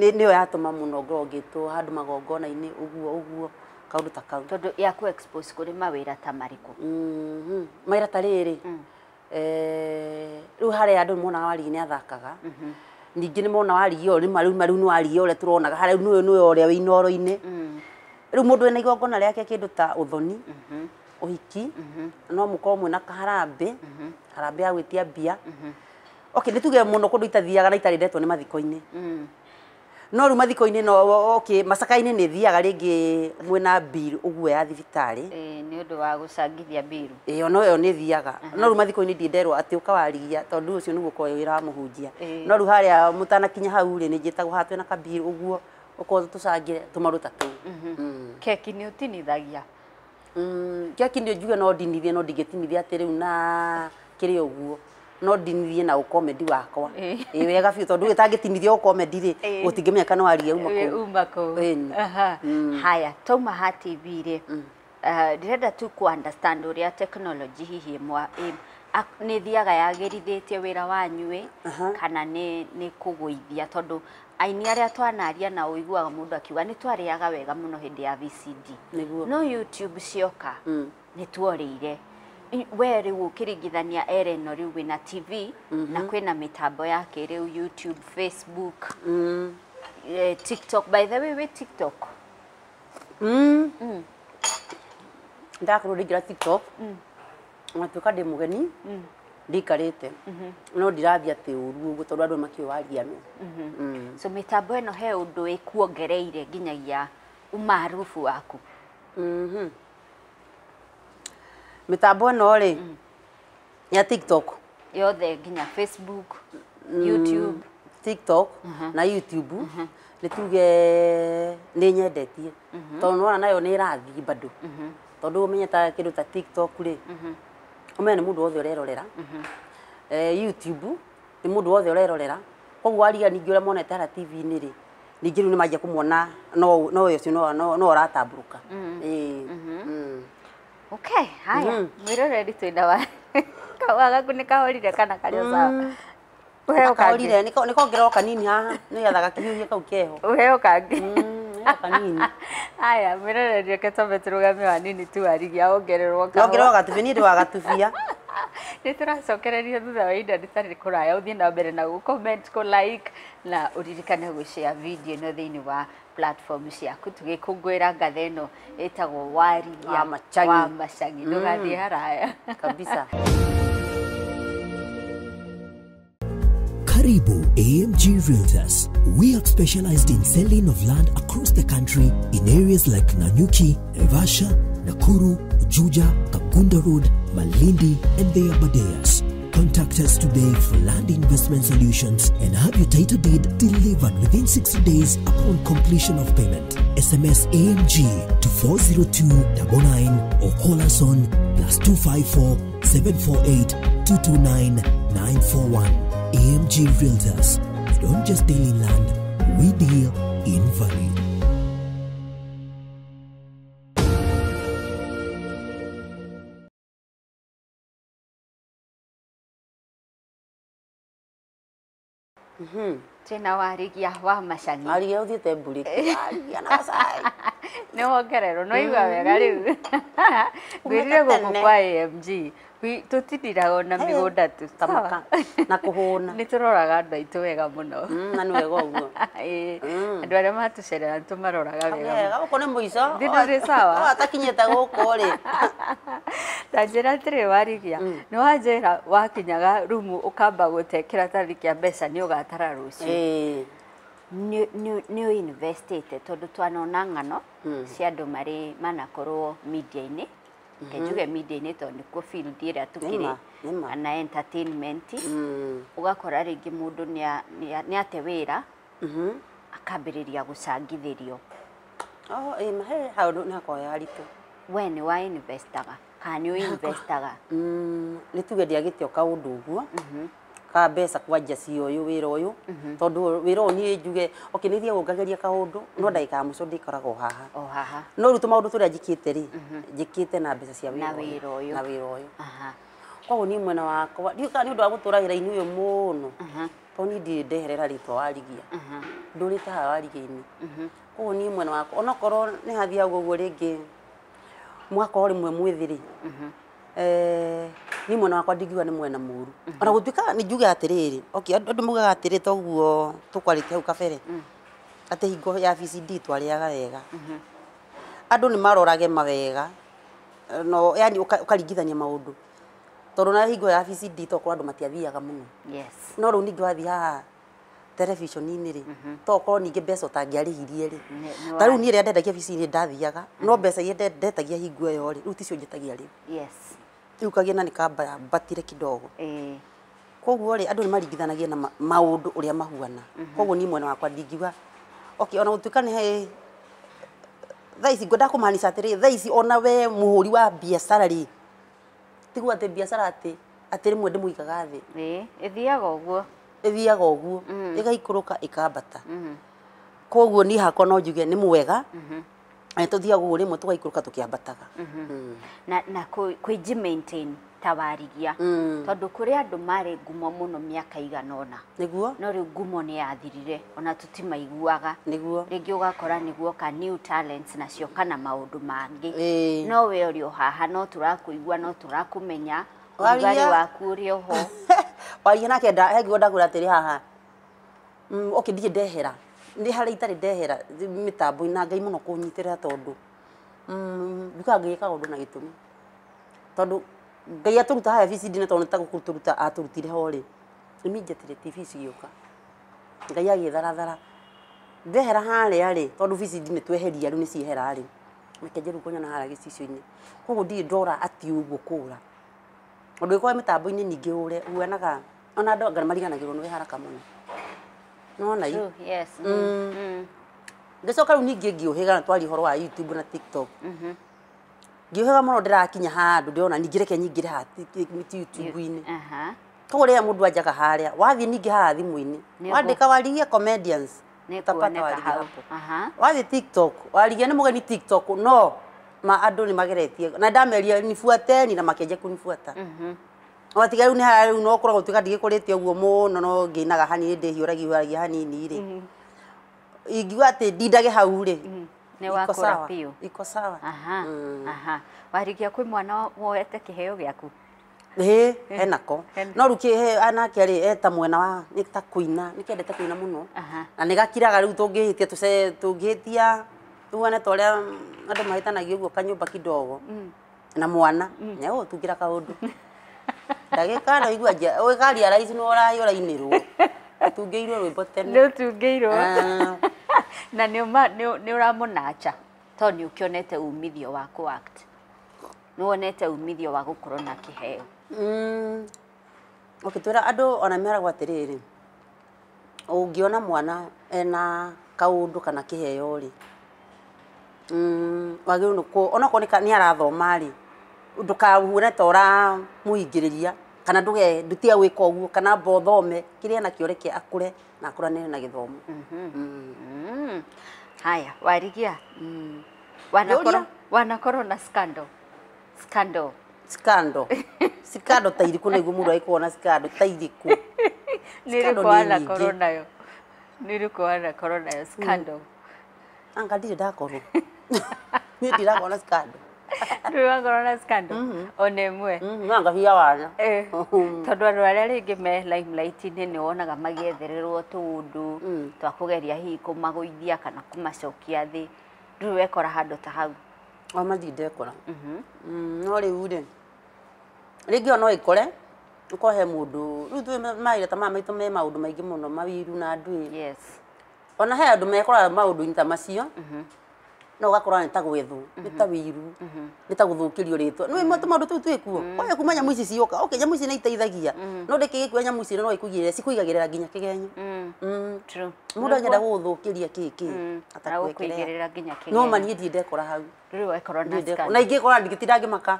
nä yo yatåma må no ngorwo ngä two magongona ini uguo uguo å guo kaå ta kau tondå yakå kå rä mawä mawira ta marä kå mawä ra ta rä mm. rä rä u harä a andå monaga athakaga mm ningä nä mona waria å rä marä u nä waria å rä a tå ronaga harä u nä å yå å rä a wä inoro-inä mm. rä u må ndå wä na igongona rä ake kä ndå ta å thoni å mm-hmm. hiki mm-hmm. no må korwo na kaharambä mm-hmm. harambä ya gwä tia mbia okay nä tuge må no kå ndå itathiaga na itarä ndetwo nä mathiko-inä mm no rä thiko mathiko-inä no okay, macakainä nä thiaga rä ngä mwena mbiru å guo ya thibitari eh ni undu wa gucangithia cangithia eh ono yo nä thiaga no ruma thiko mathiko-inä ati atä å kawarigia tondå å cio nä hunjia no ru haria harä a må tanakinya hau ri nä njä tagwo hatwä na kambiru å guo å tumaruta tu cangä re tå marå ta tå mhm. mm. keki nä å mm, keki nä njuge no dinithia no ndingä tinithia atä rä u na kä rä å guo no ndinithie na ukomedi wakwa ä eh. wega biå tondå gä tangä tinithia ukomedi rä eh. gå tingä menya no aria uma eh, kå mm. haya twauma ha tv rä mm. ndärenda tu kå å rä a hihi mwa nä thiaga yagä tie wä ra wanyuä kana nä kå gå ithia tondå aini arä a twanaria na å iguaga må ndå akiuga nä twarä aga wega må no hä ndä ya vcd no youtube cioka mm. nä tuorä ire we riu ukirigithania Ellen riu mhm. na TV mm -hmm. na kwina mitambo ya kiriu YouTube, Facebook mm. eh, TikTok by the way we TikTok mm. mm. ra TikTok mm. ngatuika ndi mugeni mm ndikarite mm -hmm. no ndirathi ati uru uguo tondu andu makiwaria no mm -hmm. mm. so mitambo no he undu ikuongereire nginyagia umaarufu waku mm -hmm mitambo ino ri ya tiktok yothe nginya facebook mm, youtube tiktok uh-huh. na youtube ni uh-huh. nä tuge nä nyendetie uh -huh. tondå nayo nä ĩrathiĩ bado uh-huh. tondå å menye ta kä ndå ta tiktok ri å menye nä må ndå wothe å eh, youtube nä må ndå wothe å rerorera koguo ariga ningä å rä a monete ara tv-inä rä ningä rä u nä manjia kå mwona no yo cio no å ratambå rå ka Okay, haya. Mm. Mwiro ready twina wa. Kawa gaku nikahorire kana kario sawa. Mm. Uheo kangi. Kahorire niko niko ngiro kanini haha. Nigetha gakinyuhie kau keho. Uheo kangi. Mm. kanini. Haya, mwiro ready ke tombe turugamio wa nini tu arigia ongererwo kawa. Ongererwo gatubini ndi wagatubia. nä tå racokereria thutha wa inda ndätarä kå raya å thiä na mbere na ku like na å ririkane gå share video no thä inä wa platform ciaku tugä kå ngwä ra ngatha ä no ä tagwo machangi wa macangi mm. ndå gathiä haraya kabisa Karibu AMG Realtors. We are specialized in selling of land across the country in areas like Nanyuki, Evasha, Nakuru, Juja, Kakunda Road, Malindi, and the Abadeas. Contact us today for land investment solutions and have your title deed delivered within 60 days upon completion of payment. SMS AMG to 40299 or call us on plus 254 748 229 941. AMG Realtors. We don't just deal in land, we deal in value. Mm-hmm. twina warigia wa macani aria uthiite mburiki waria na gacai nä wongererwo no igua mm-hmm. wega rä u ngwä rire gå kå kwa amg tutindiraga na mä gå nda ta na kå hå mm, na nä tå roraga andå aitå wega må no na nä wega å guo andå arä a matå cerera nä tå maroraga wega gå kå nä må ico thä ndå sawa takinyä te gå kå rä ta njä ra tirä warigia mm. nä wanjä ra wakinyaga rumu å kamba gå tekä ra tarä kä a mbeca nä å gatara rå cio nä å te tondå twanona ng'ano mm. cia andå marä manakorwo media-inä mm midi njuge ni inä tondå nä kuo ä rä a ana entertainment mm. ugakora rĩngĩ mũndũ ni ate wä ra mm-hmm. akambä rä ria gå cangithä rio he handå nä akoya e aritå investaga kana nä å investaga mm, nä tuge ndiagä te o kaå ndå å guo mm-hmm ka mbeca kwanja cioyu wira uyu mhm. tondu wira uyu ni njuge okinithie gungageria kaundu no mhm. ndagika muco ndikoragwo haha o haha no riu tumaundu turia njikite ri mhm. njikite na mbeca cia wira uyu na wira uyu koguo ni mwena wakwa ndiu kana ni undu wa guturagera ini uyu muno to ni ndiri ndeherera ritwa warigia nduri ta warigia-ini koguo ni mwena wakwa onokorwo ni hathiaga uguo ringi mwakorwo rimwe mwithiri Eh, ni mwena wakwa ndingiuga ni mwena muru mhm. ona gutwika ni njuge atiriri oki andu mugaga atiri guo tukwarite hau kabere mm. ati hingo ya VCD twariaga wega mhm. andu ni marorage mawega no yani ukaringithania maundu tondu na hingo ya VCD to tokorwo andu matiathiaga muno yes no riu ningi wathi haha televishoni-inĩ rĩ mhm. tokorwo ningĩ mbeca ũtangĩarĩhirie ri ta ru ni ri ndendagia bici-inĩ ndathiaga no besa iria ndetagia hingo ĩyo rĩ rĩu ticio ri yes iukagia na nä kambatire kä ndogo koguo r andå nä maringithanagie na maå ndå å rä a mahuana mhm. koguo niä mwena wakwandingigaona gå tuä ka nahtha ici ngo ndakå manica atä rätha ici ona we må hå ri wa biacara rä tiguo atä biacara atä atä rä mwe ndä må igaga thääthiaga å guo ä thiaga å guo ä mhm. gaikå rå ka ä kambata mhm. koguo niä hakwra nonjuge nä mwega Eh, tuthiaga å rä mwe tå gaikå rå ka tå kä ambataga mm-hmm. mm. na kwä nji ta warigia mm. tondå kå rä andå marä ngumo må no mä aka nä guo no rä u ngumo nä yathirire ona tå timaiguaga niguo rä ngä å gakora nä guoka nacio kana maå ndå mangä no we å rä a haha no tå rakå igua no tå rakå menya rugarä waku å rä oho waria nake hengigwo ndagå ra atä rä haha å mm, kä ndirä ndehera ndi harä itarä ndehera mä tambo mm, na ngai må no kå nyitä rä ra tondå ndukaga ngä ä na gä tå mi tondå ngai atå ruta haya vicindinä tondå tagå tå ruta atå rutire horä nä minjetä tv cigä å ka ngai agä tharathara ndehera harä a tondå vicindi nä tweheria rä u nä ciehera rä makenje rä u konyana harä inä koguo ndirä ndora atä å guo kå ra tondå gä korwo mä tambo-inä ningä å re wonaga ona andå anga mariganagä rwo nä wä haraka må no nona i yes mm-hmm, mm mm ngicoka riu ningi ngiuhiga na twari horo wa youtube na tiktok mm-hmm. ngiuhiga muno ndirakinya handu ndirona ningireke nyingire ha youtube-ini ine uh-huh. koguo rä mundu anjaga harä a wathiä ningä haha ine inä wandä ka warigia comedians tapata warigia uh-huh. wathiä tiktok warigia nä må geni tiktok no ma andå nä mageretie na ndameria nibuateni na makienja kunifuata nibuata mm -hmm watigaru ni hari no kora gutuka ndigikurite uguo muno no nginaga hanini ndi hiuragi hiuragi hanini ri mhm. ingiuga ati ndindage hau ri wa kura piu iko sawa aha mm. aha warikia kwi mwana woete kiheo giaku hä henako no rä kä anake rä eta mwena wa nä ta kuina nä kendete kuina må no na nä gakiraga rä u tå ngä hä tia tå ngä hä tia tuone ta å rä a andå mahätanagia å guo kanyå mba kidogo mm. na mwana nä å tungä ra ndagika no igwaja we kari å no rayo rainirwo tungeirwo rwimbo tene tungä irwo ah. na ni uma ni uramunacha to kä onete umithio wa ku act ni wonete umithio wa gå korwo na kä heo kiheo mm ukitwira andu ona meragwo ngä ona mwana ena kaå ndå kana kä heo rä wagä ona ko ni arathoma ri ndukahura ta ura muingiriria kana nduge ndutia gwika uguo kana mbo thome kiria na kioreke akure na akuranire na githomo mm-hmm. mm-hmm. haya warigia mm. wanakoro wanakoro na skando skando skando skando ta iriku na igumu rai kuona scandal ta iriku niriku wanakorwo yo niriku wanakorwo nayo scandal mm. anga ndire ndakorwo niĩ ndirakorwo na ndirwango rona scandal mm-hmm. one mwe mm-hmm. nanga hia wana eh. mm-hmm. tondu andu aria ringi me limelight ni ni wonaga magiethererwo tundu mm. twa kugeria hihi kumaguithia kana kumacokia thi ndu wekora handu ta hau o mathi ndekora mm, no riu ri ringi ona ikore ukohe mundu riu thui maire ta mamaitå me maå ndå maingä må no mawiru na ndui ona he andå mekoraga maå ndå ta macio na ũgakora nä ta gwethwo nä ta iru mm-hmm. nä ta gũthũkĩrio rĩtwa nĩ matũ maũndũ tũu ndå kuo u kuma nyamũ ici cioka oke nyamũ ici nĩ iteithagia mm-hmm. no kua nyamå ici no ikũigĩrĩra cikũigagĩrĩra nginya kĩgenyo mm. mm. mũndũ anyenda gũgũthũkĩria kĩ kĩ atakũĩkĩrĩra no ma niĩ ndekora hau na irie ndingĩtinda ngĩmaka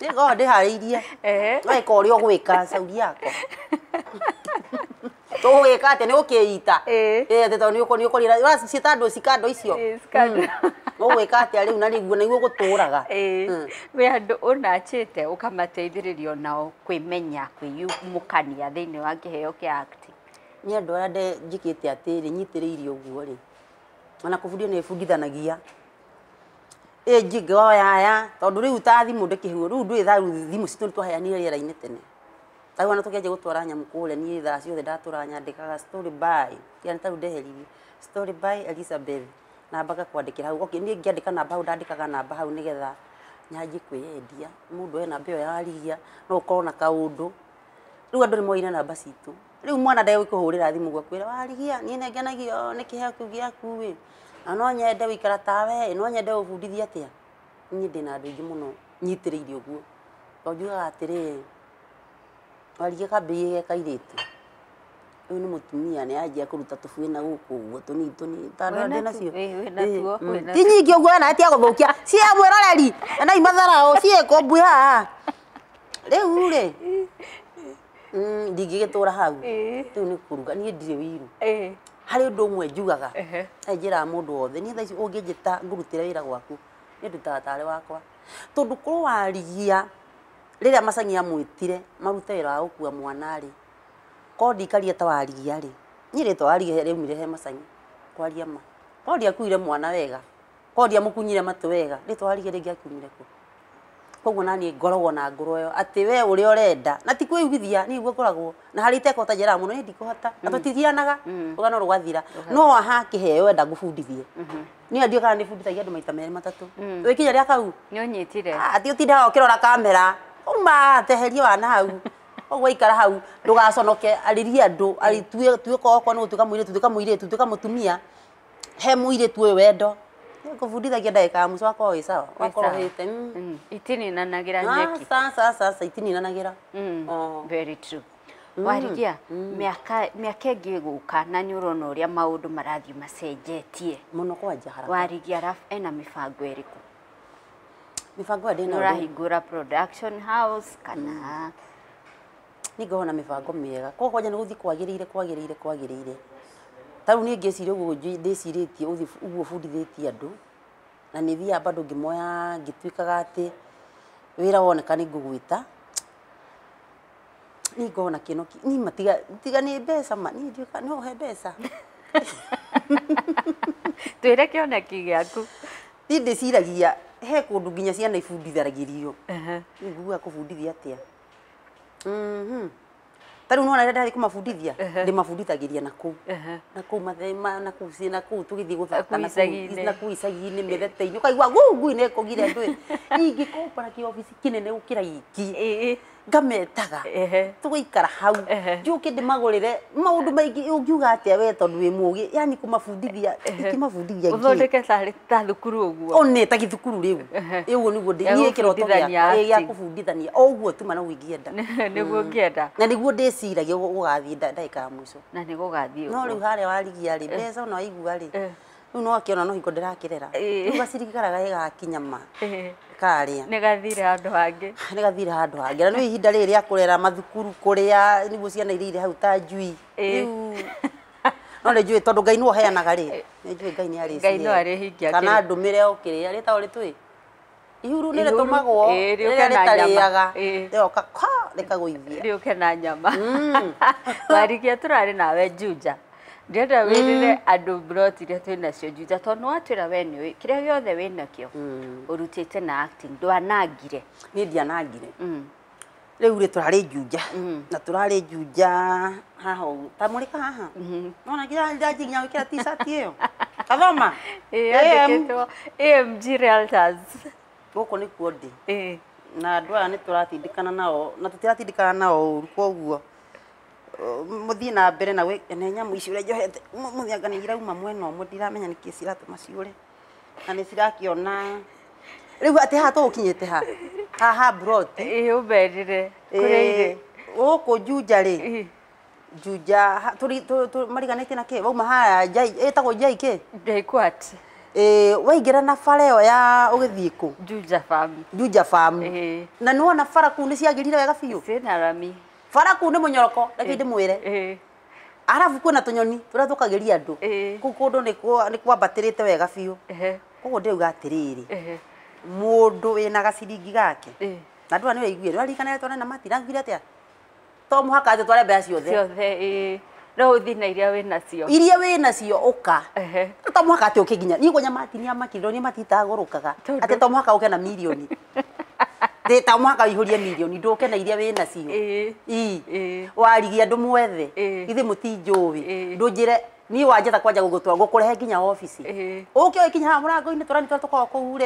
å rä a å gwä ka cauri yakwa tugwika atia ni ukiita tondu ni ukurira ciita andu cikando icio ugwika atia riu na riguo naiguo guturaga hmm. we andu unachite ukamateithiriria nao kwimenya kwiyumukania thiini wa kiheo kia acting ni andu aria njikite atiri nyitiriire uguo ri ona kubundio ni bundithanagia ä njingä oya tondå rä u ta thimå ndikihuru kä hä riu ndå ä thimu citå nä twaheanire rä era-inä tene taru na tukianjia gutwara nyamu kule ni thaa ciothe ndatũra nyandĩkaga story by yani taru ndeheririe story by Elizabeth na mbaga kwandĩkĩra hau okay niĩ ngĩandĩka namba hau ndandĩkaga namba hau nigetha nyanjie kwĩyendia mũndũ ena namba ĩyo yarigia no ũkorwo na kaũndũ rĩu andũ nĩmoire namba citũ rĩu mwana ndegũkũhũrĩra thimũ gwakwĩra warigia niĩ nengenagio nĩ kĩheo kĩu gĩaku ĩ na no nyende gũikara tawe no nyende gũbundithia atĩa niĩ ndĩna andũ aingĩ mũno nyitĩrĩire ũguo to njugaga atĩrĩrĩ twarie kambĩ ge kairĩtu uyu ni mutumia ni ajia kuruta tufui na guku uguo tunini tunini tano ndi nacio mm. ti nyingi uguo ona atia guthukia cia mwiroreri na imatharao cie kombwi haha riu ri mm, ndingigitura hau riu ni kuruga nie ndirĩ wiru harĩ ũndũ ũmwe njugaga njĩraga mũndũ wothe niĩ thaici ũngĩnjĩta ngũrutĩre wĩra gwaku nä ndutaga tarĩ wakwa tondũ korwo warigia riria macangi amwitire marute wira wa gukua mwana ri ko ndikaria ta warigia ri ni ri twarigia riumire he macangi kwaria ma ko ndiakuire mwana wega ko ndiamukunyire matu wega ri twarigia ringi akiumire ku koguo nani ngoragwo na ngoro yo ati we uria urenda na ti kwiguithia ni guo ngoragwo na hari tekota njira muno ni ndikuhota na mm. tutithianaga mm. rugano rugathira no aha kiheo enda ngubundithie mm-hmm. ni andio kana ni bundithagia andu maita meri matatu mm. wikinya ria kau ni unyitire ati ah, utindaga ukirora kamera uma teherie wana hau oguo ikara hau ndugaconoke aririe andu aritue tuikoko ni gutuika muiritu tuika muiritu tuika mutumia he muiritu uyu wendo ngubundithagia ndagika ya muco akorwo ä sawa akorwo hä te itininanagä ra sasa itininanagä itini warigia mä aka ä ngä gå ka na nä å rona å rä a maå ndå marathiä macenjetie må no kwanja warigia arabu ena mä bango ä kå ya dena na higura production house kana ningona mibango miega koguo nya niguthi kwagirire kwagirire kwagirire taru ni ngeciria uguo ndiciritie uguo bundithitie andu na nä thiaga bado ngimoya ngituikaga atä wä ra woneka nä ngå ta nä ngona kä no ni matiga tiga nä besa ma ni ndiuka no he besa twä re kä oneki gä aku ni ciragia he kundu nginya ciana rio rä nguga kå bundithia atä mhm. a rä u nona rä ndathiä kå mabundithia ndä mabundithagäria na kå u na kå u mathema na kå u na kå u tå gä thiä gå thaka na kå u icagi-inä mä thete-inä å kaigua gungui nä kå gire ndå ingä komba na kä obici kä nene gå kä ra iki ngametaga tugaikara hau njuke ndimagurire maundu maingi ungiuga atia we tondu wi mugi yani kumabundithia ikimabundithia uthondeke tari ta thukuru uguo one ta githukuru riu uguo niguo niä kä roto gä kå bundithania o guo tuma mm. no ingienda niguo ngienda na niguo ndä ciragia gå gathiä ndagä ka ya må ico na nä gå gathiä no rä u harä a warigia rä mbeca ona waigua rä riu no akiona no hingo ndirakirera riu gaciringi karaga gakinya ma karĩa nä gathire handå hangä gathire handå hangä na nä ihinda rä rä akå mathukuru kå rä a niguo ciana iria irä hau ta njui riu no nä njå ä tondå ngai nä oheanaga rä nä njå ä ngai nä arä kana ndå mä re å kä rä a rä tao rä twä ihuru nä rä tå magwo rä tarä aga rĩoka rä kagå ithia rä å ke na nyama mm. warikia tå rarä nawe njuja ndĩrenda wĩrĩre mm. andũ mburoti iria twĩ nacio njutha tondũ watwĩra we nĩ ũĩ kĩrĩa gĩothe wĩ nakĩo mm. ũrutĩte na acting ndwanangire niĩ ndianangire mm. rĩu rĩ tũrarĩ njunja na tũrarĩ njunja haha ũguo ta mũrĩ ka haha mm-hmm. nona nginya ndanjiginya gwĩkĩra t-shirt ĩyo kathoma ĩyandĩkĩtwo AMG Realtors gũkũ nĩkuo ndĩ na andũ aya nĩ tũratindĩkana nao na tũtiratindĩkana nao ũru koguo muthii na mbere na ne nyamu icio ria njohete muthianga nigirauma mwena umwe ndiramenya kisi ratu maciure na ni cirakiona riu ati ha to ukinyite ha haha brot ii uberire kurire guku juja ri juja mariganitie na ke wauma haya jai itagwo jai ki jaikwat waingira na bara ĩyo ya ũgĩthiĩ kũ Juja fam Juja fam na nĩ wona bara kũu nĩ ciagĩrire wega biu ciĩna rami bara kuu nä må nyoroko reke eh, ndä mwä re eh. arabu kwä na tå nyoni tå rä a thå kagä ria andå eh. kå u ndå nä kwambatä rä te wega biå koguo ndä uga atä rä rä må ndå wä na gaciringi gake na ndå a nä raiguä rä arikanaä twana na matirangire atä a to må haka atä tware mbea ciothe no na iria wä nacio iria wä to må haka atä å kä nginya niä gwanya matinia makiriro niä matitagå rå kaga atä to må haka å ke na mirioni thita mwaka ihurie milioni nduke na iria wina cio i warigia ndu mwethe ithi mutinjuwi ndunjire ni wanjeta kwanja gugutwa ngukurehe nginya ofisi uke oe kinya murango-ini turani turia tukoragwo kuu ri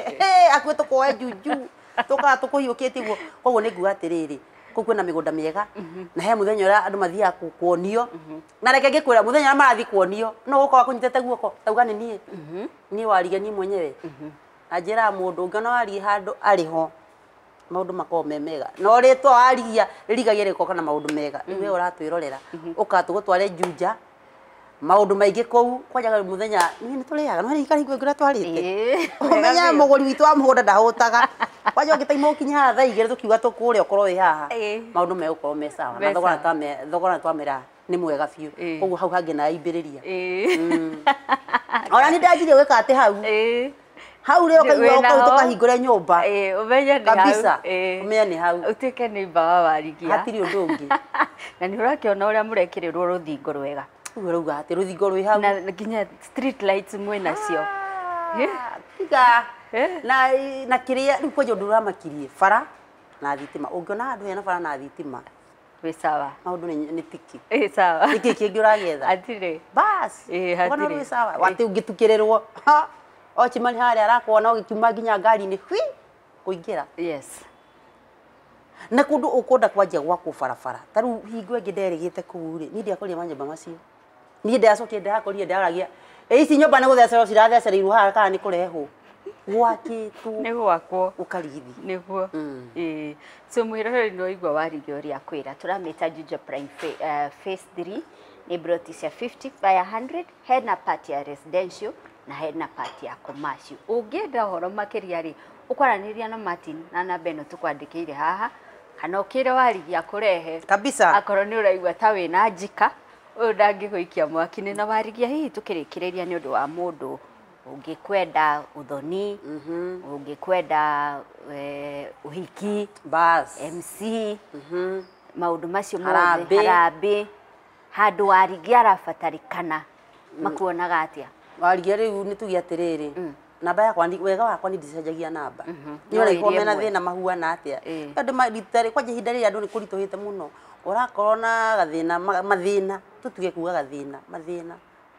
akuä tå koe juju tukaa tå kå hiå guo koguo nä nguga atä kå kwä na mä gå nda mä ega mhm. na he må thenya å rä a andå mathiaga kuonio mhm. na reke ngä kwä ra må thenya å rä a marathiä kuonio no gå korwa kå nyitä te guoko tauga nä niä mhm. niä warigia niä mwenyewe anjä raga må ndå å ngä ona wariä handå arä ho maundu makoragwo me mega no rĩtwa aria rĩrigagia rĩgoka na maundu mega rĩu we mm-hmm. ũratwĩrorera mm-hmm. ũkatũgũtware njunja maundu maingi kuu kwanjaga muthenya ni ni turiaga no ni ikari ngwe ngira twarite umenya muguri witu wa muhunda ndahutaga kwanja ngita imo kinya haha thaa igiri tukiuga tukure okoro wi haha maundu okoro me sawa na thogora ta me thogora twa mira ni mwega fiu koguo hau hangi na imbiriria mm. ona ni ndanjirie gwika ati hau hau rä å uka å tå kahingå re nyå mba kabisa å menye nä hau å tuä nä wa å ndå å ngä na nä å rakä ona å rä a må rekä rä rwo rå thingo rwega rä rauga atä rå thingo rwä hau nginya mwä nacio ah, tiga na kä a rä u kwenja å ndå å ramakirie bara na thitima å ngä ona hena bara na thitima wä sawa nä tiki nä kä kä ngä å ragetha bas sawa å ngä tukä rä rwo ochi ochimani haria arakwona ũgikiuma ginya ngari ni hwi kuingira yes na kundu ukunda kwanjia gwaku barabara ta riu hingo ingi nderigite kuu ri ni ndiakorire manyumba macio niä ndacokire ndirakorire ndaragia ici nyumba nä gå thecerwo cirathecereirwo haha kana nä kå rehwo gwakitwo nä gwakwo å karigithi nä guo mm. so mwä roreri nä so warigä å rä a kwä ra tå ramä ta juja prime face 3 nä broti 50 by 100 hena part ya residential na hena part ya komashi ungienda horo makiria ri ukwaraniria na Martin na na Beno tukwandikire haha kana ukire warigia kurehe kabisa akoro ni uraigua ta na njika uyu ndangiguikia mwaki ni na warigia hihi tukirikireria ni undu wa mundu ungikwenda uthoni mm ungikwenda e, uhiki Bas. mc mm -hmm. maundu macio mothe harambi handu warigia arabatarikana mm. makuonaga atia mm waria riu ni tuge atiriri mm. namba yakwa wega wakwa ni ndicenjagia namba ni ona ikomena thina na atia andu maritari kwa ihinda riri andu ni kurituhite muno urakorwo na gathina mathina tutuge kuga gathina mathina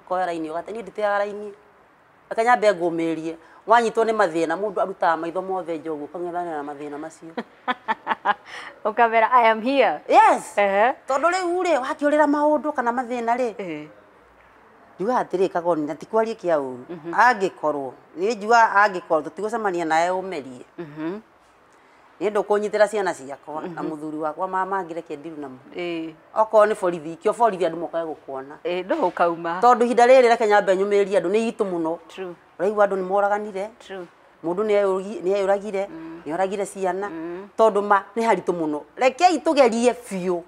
ukoya raini ugate ni nditeaga raini akanyambe ngumirie wanyitwo ni mathina mundu arutaga maitho mothe njogu ukang'ethanira na mathina macio ukavera i am here yes tondu riu ri wakiurira maundu kana mathina ri ndiuga atirä kagwo nina ti kwarie kä a å ru mhm. angä korwo nä njua angä korwo tå tigå å merie nä mhm. ndå kå nyitä ra ciana ciakwa na må mhm. thuri wakwa mamangä reke ndiru namo okorwo nä borithi kä o borithi andå mokae gå kuona tondå ihinda rä rä reke nyambe nyå mä rie andå nä itå må no raigua andå nä moraganire må ndå nä eyå ragire nä oragire ciana mm. tondå ma nä haritå må no rekei tå gerie biå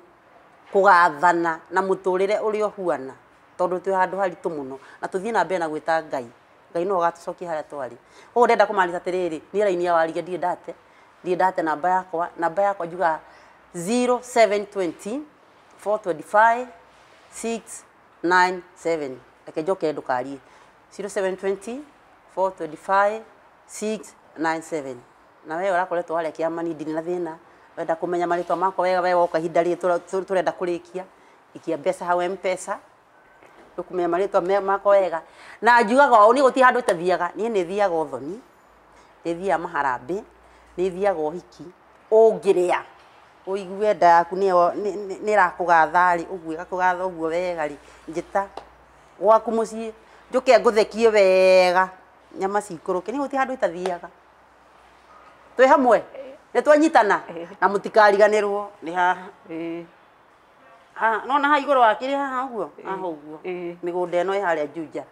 kå gathana na må tå rä re å rä a å huana tondu twi handu hari tu muno na tuthie na mbere na gwita ngai ngai no gatucokia hari twari uguo ndenda kumanita tiriri ni raini ya wariga ndire ndate ndire ndate na namba yakwa namba yakwa juga 0720 425 697 reke joke ndukari 0720 425 697 na wewe urakoretwo waria kiamani ndini na thina wenda kumenya maritwa mako wega wega woka ihinda riri turenda kurikia ikia mbeca hau mpesa kumenya marĩtwa makwa wega na njugaga å ũũ nĩ gũti handũ itathiaga niä nä thiaga ũthoni nä thiaga maharambĩ nĩ thiaga ũhiki ũngĩrĩa ũigue nda yaku nä rakå gatharä nĩ ĩrakũgatha rĩ ũguo ĩgakũgatha ũguo wegarä njä ta gwaku må ciä njå ke ngå thekie wega nyama cikå rå ke cikũrũke nĩ gũti handũ itathiaga twä hamwe nä twanyitana na må mũtikariganĩrwo nĩ ha nona ha igoro wakiri haha uguo haha uguo eh, eh. migunda ino haria juja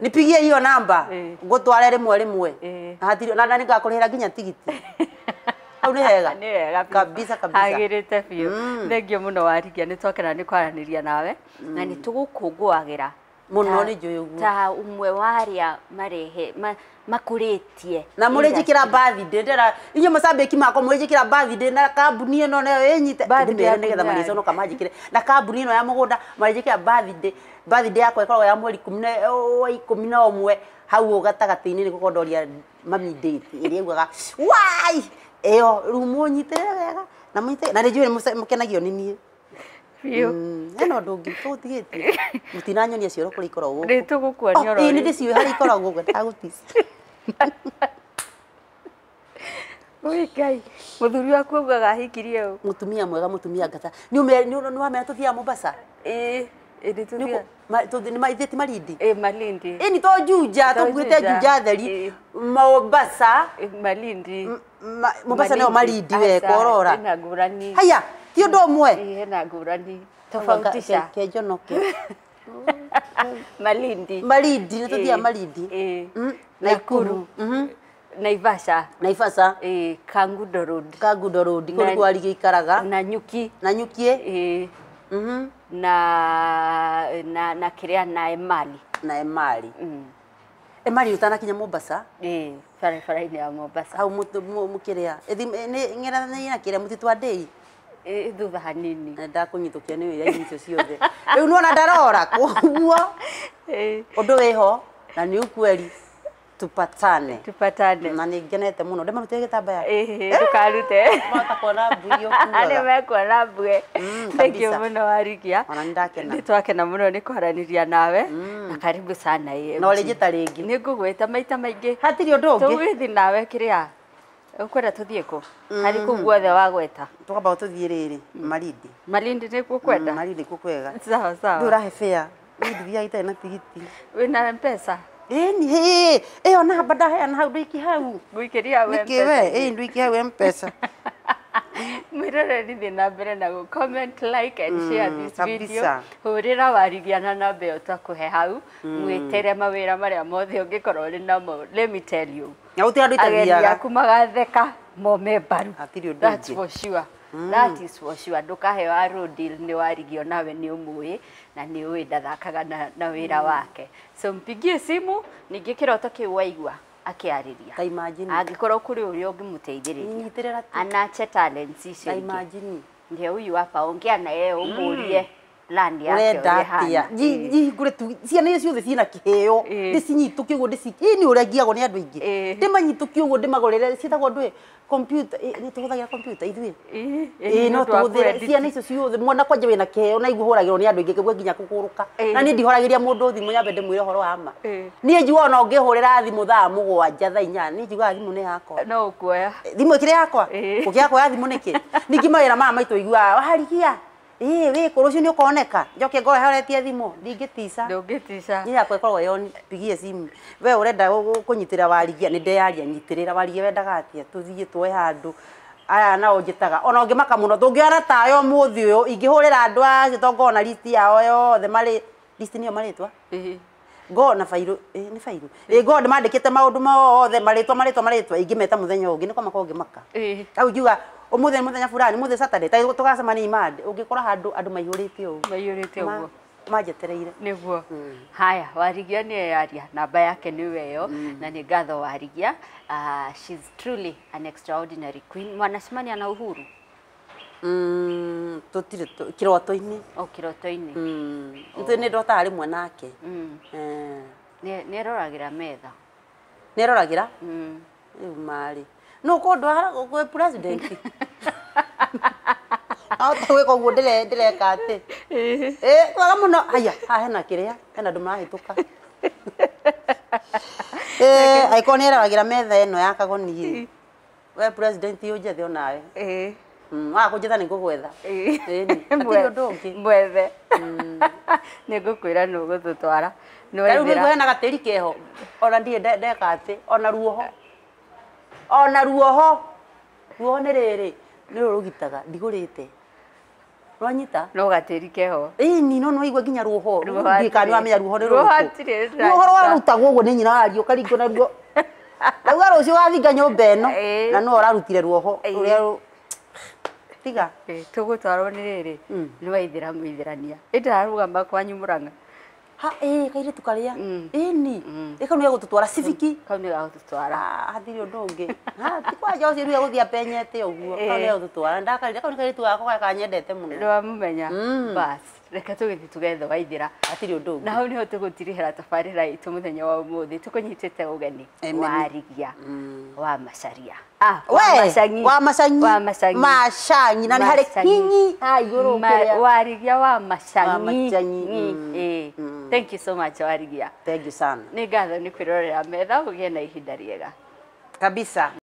nipigie hiyo namba eh. ngutware rimwe rimwe hatiri na nani ngakurihira nginya tigiti hau nä hega nä wega kabisa kabisa hagä te biå mm. thengiå må no warigia nä twakena nä kwaranä ria nawe na nä tå gå kå ngå ra muno ni jo yugu ta umwe waria marehe ma, makuritie na murijikira birthday ndera inyo masambiki mako murijikira birthday na kambuni ino nayo yenyite ndimere nigetha mariso no kamajikire na kabuni eno ya mugunda marijikira birthday birthday yakwa ikoragwo ya mweri 10 na 10 na umwe hau gatagatiinĩ ni gũkondoria mami iri ĩrĩa aiguaga wai ĩyo rĩu wega na mũnyitĩrĩre na nijuire mukenagio ni mũkenagio biå hena mm. å ndå å ngä tå tigä tie må tinanyonia cioro kå rä ikoragwo rä tå gå kuonio oh, nä ndä ciå harä ikoragwo gå ndagå oi ngai muthuri waku ugaga ahikirie u mutumia mwega mutumia ngata ni ume ni wamera tuthiaga mombasa eh ndi tuthia ni maithiti marindi eh malindi eh ni to juja tumbwite juja theri mombasa malindi mombasa neo malindi we korora ina ngurani haya ti undu umwe hena ngurani tofautisha kenjo no kio Malindi Malindi natuthia eh, Malindi e. mm. Naikuru mm -hmm. Naivasha Naivasha e. Kangundo Road Kangundo Road kuri kwari gikaraga na nyuki na nyuki e. mm -hmm. na na na kiria na Emali na Emali mm. Emali utanakinya Mombasa eh barabara-inĩ ya Mombasa hau mũkĩrĩa ng'eranĩire na kĩrĩa mũtitũ wa Ndei thutha hanini ndakunyitukia nä wä icio ciothe rä u nona ndarora koguo å ndå wä ho na nä ukweri tupatane tupatane na nä ngenete må no ndä marutire gä tambaya ndå karute mota mekuona mbue thengä må no warigia nä twakena må no nä kwaranä nawe mm. na karibu sana na å rä njä ta rä ngä nä ngå gwä ta maita maingä hatirä å ndå å ngä tå wä thi nawe kä rä a ukwenda tuthieko ku mm-hmm. hari ku guothe wa gweta tukamba tuthie riri marindi marindi mm. ni ku kwenda mm, kukwega ku sawa sawa ndu rahe fare ndithia itari na tigiti na mpesa ni he eh ona bada he na hau ndiki hau guikiria we mpesa nikiwe eh ndiki hau mpesa mwirore rithi na mbere na gå comment like and mm, share mm, this video hå rä ra na be ä yo twakå he hau mwä tere mawä ra marä a mothe å ngä korwo rä namo let me tell you na gå tä andå itagiriaga aku magatheka mome baru that's for sure Mm. That is for sure. Ndukaheo arrow deal ni warigio nawe ni umui na ni uwi ndathakaga na, na wira mm. wake. So mpigie simu ningä kä roto waigua akiarĩria angĩkorwo kũrĩ ũrĩa ũngĩmũteithĩrĩria anache talents icio ingĩ ndio uyu hapa ongea na yeye umuurie mm ũrendatia njihingũre eh. tu ciana icio ciothe ciĩna kĩheo eh. ndĩcinyitũkie ũguo ndĩci ĩ nĩ ũrĩa ngiagwo nĩ andũ aingĩ eh. ndĩmanyitũkie ũguo ndĩmagũrĩre ciĩtagwo andũ kompyuta nĩ tũhũthagĩra kompyuta ithuĩ ĩ no tũhũthĩre ciana icio ciothe mwana kwanja wĩna kĩheo na iguo hũragĩrwo nĩ andũ aingĩ ngĩgua nginya kũkũrũka na niĩ ndihoragĩria mũndũ thimũ nyambe ndĩmwĩre ũhoro wa ma niĩ njiguaga no ngĩhũrĩra thimũ thaa mũgwanja thaa inyanya niĩ njiguaga thimũ nĩ yakwa no ũkuoya thimũ ĩkĩrĩ yakwa ũkĩakuoya thimũ nĩkĩ ningĩ mawĩra maya maitũ iguaga waharigia ii wä kå rå cio nä å koneka njoke ngoe harä tie thimå ndingä tica ndångä tica nä yakwa ĩkoragwo we å renda kå nyitä rä ra warigia nä ndeyaria nyitä rä ra warigie wendaga atia tå thiä twoe handå aya nao njitaga ona ngä maka må no tå ngä ona tayo må thä å ingä hå rä ra andå a gätongoona listi yao yothe marä nä yo marä twa ngo na bairå nä bairå ä ngo ndä mandä kä te maå ndå mothe marä two marä two marä two ingä meta må thenya å ngä nä kwamaka å ngä maka rau ingiuga umuthenya muthenya fulani muthe saturday tai tugacema ni mad ungikora handu andu maihurite u maihurite u majetereire niguo hmm. haya warigia ni yaria namba yake ni weyo hmm. na ni gatho warigia uh, ah, is truly an extraordinary queen mwanacemani ana uhuru mm, tutire kiroto-ini o oh, kiroto-ini mm. oh. nä ndotaga rä mwe nake mm. eh. nä eroragira metha nä roragira mm. u marä nukundwara gwe president atwe koguo ndire ndireka ati eh kwaga muno aya hahe na kiria hena ndu marahituka eh aiko ni eragira metha eno ya kagoni we president yo njethe onawe eh hmm, wa kunjetha ni ngugwetha eh atiri undu ungi mwethe ni hmm. ngukwira ni ugututwara ni wethira rĩu nĩguo hena keho ona ndirĩ ndeka atĩ ona ruoho ona ruoho ruoho nä rä rä nä rå rå gitaga ndigå rä te rwanyita no gatiri keho ini no no igwa nginya ruho ndikani amenya ruho rä ruho rwarutagwo å guo nä nyina wariå karingwo na ruo rauga rå cio gathinga nyåmba ä no na no rarutire ruoho rå rä a tiga tå gå twarwo nä rä rä nä waithä ra ha ä kairä tu karä a ä ni ä kau nä gegå tå twara cibiki kau nä gegå tå twara hatirä å ndå å ngä tikwanja å cio rä å guo kau nä gegå tå kau nä kairä tu gako gakanyendete må no nä wamå menya reka tå gä thiä tugethe waithä hatirä å ndå na hau nä hote tå gå tirihä ra tabarä ra itå må thenya wa må thä tå kå nyitä te å geni wa macaria mashanyi nani kinyi warigia wamasanyi thank you so much warigia thank you sana ni ngatho ni kwirorera metha na ihinda riega kabisa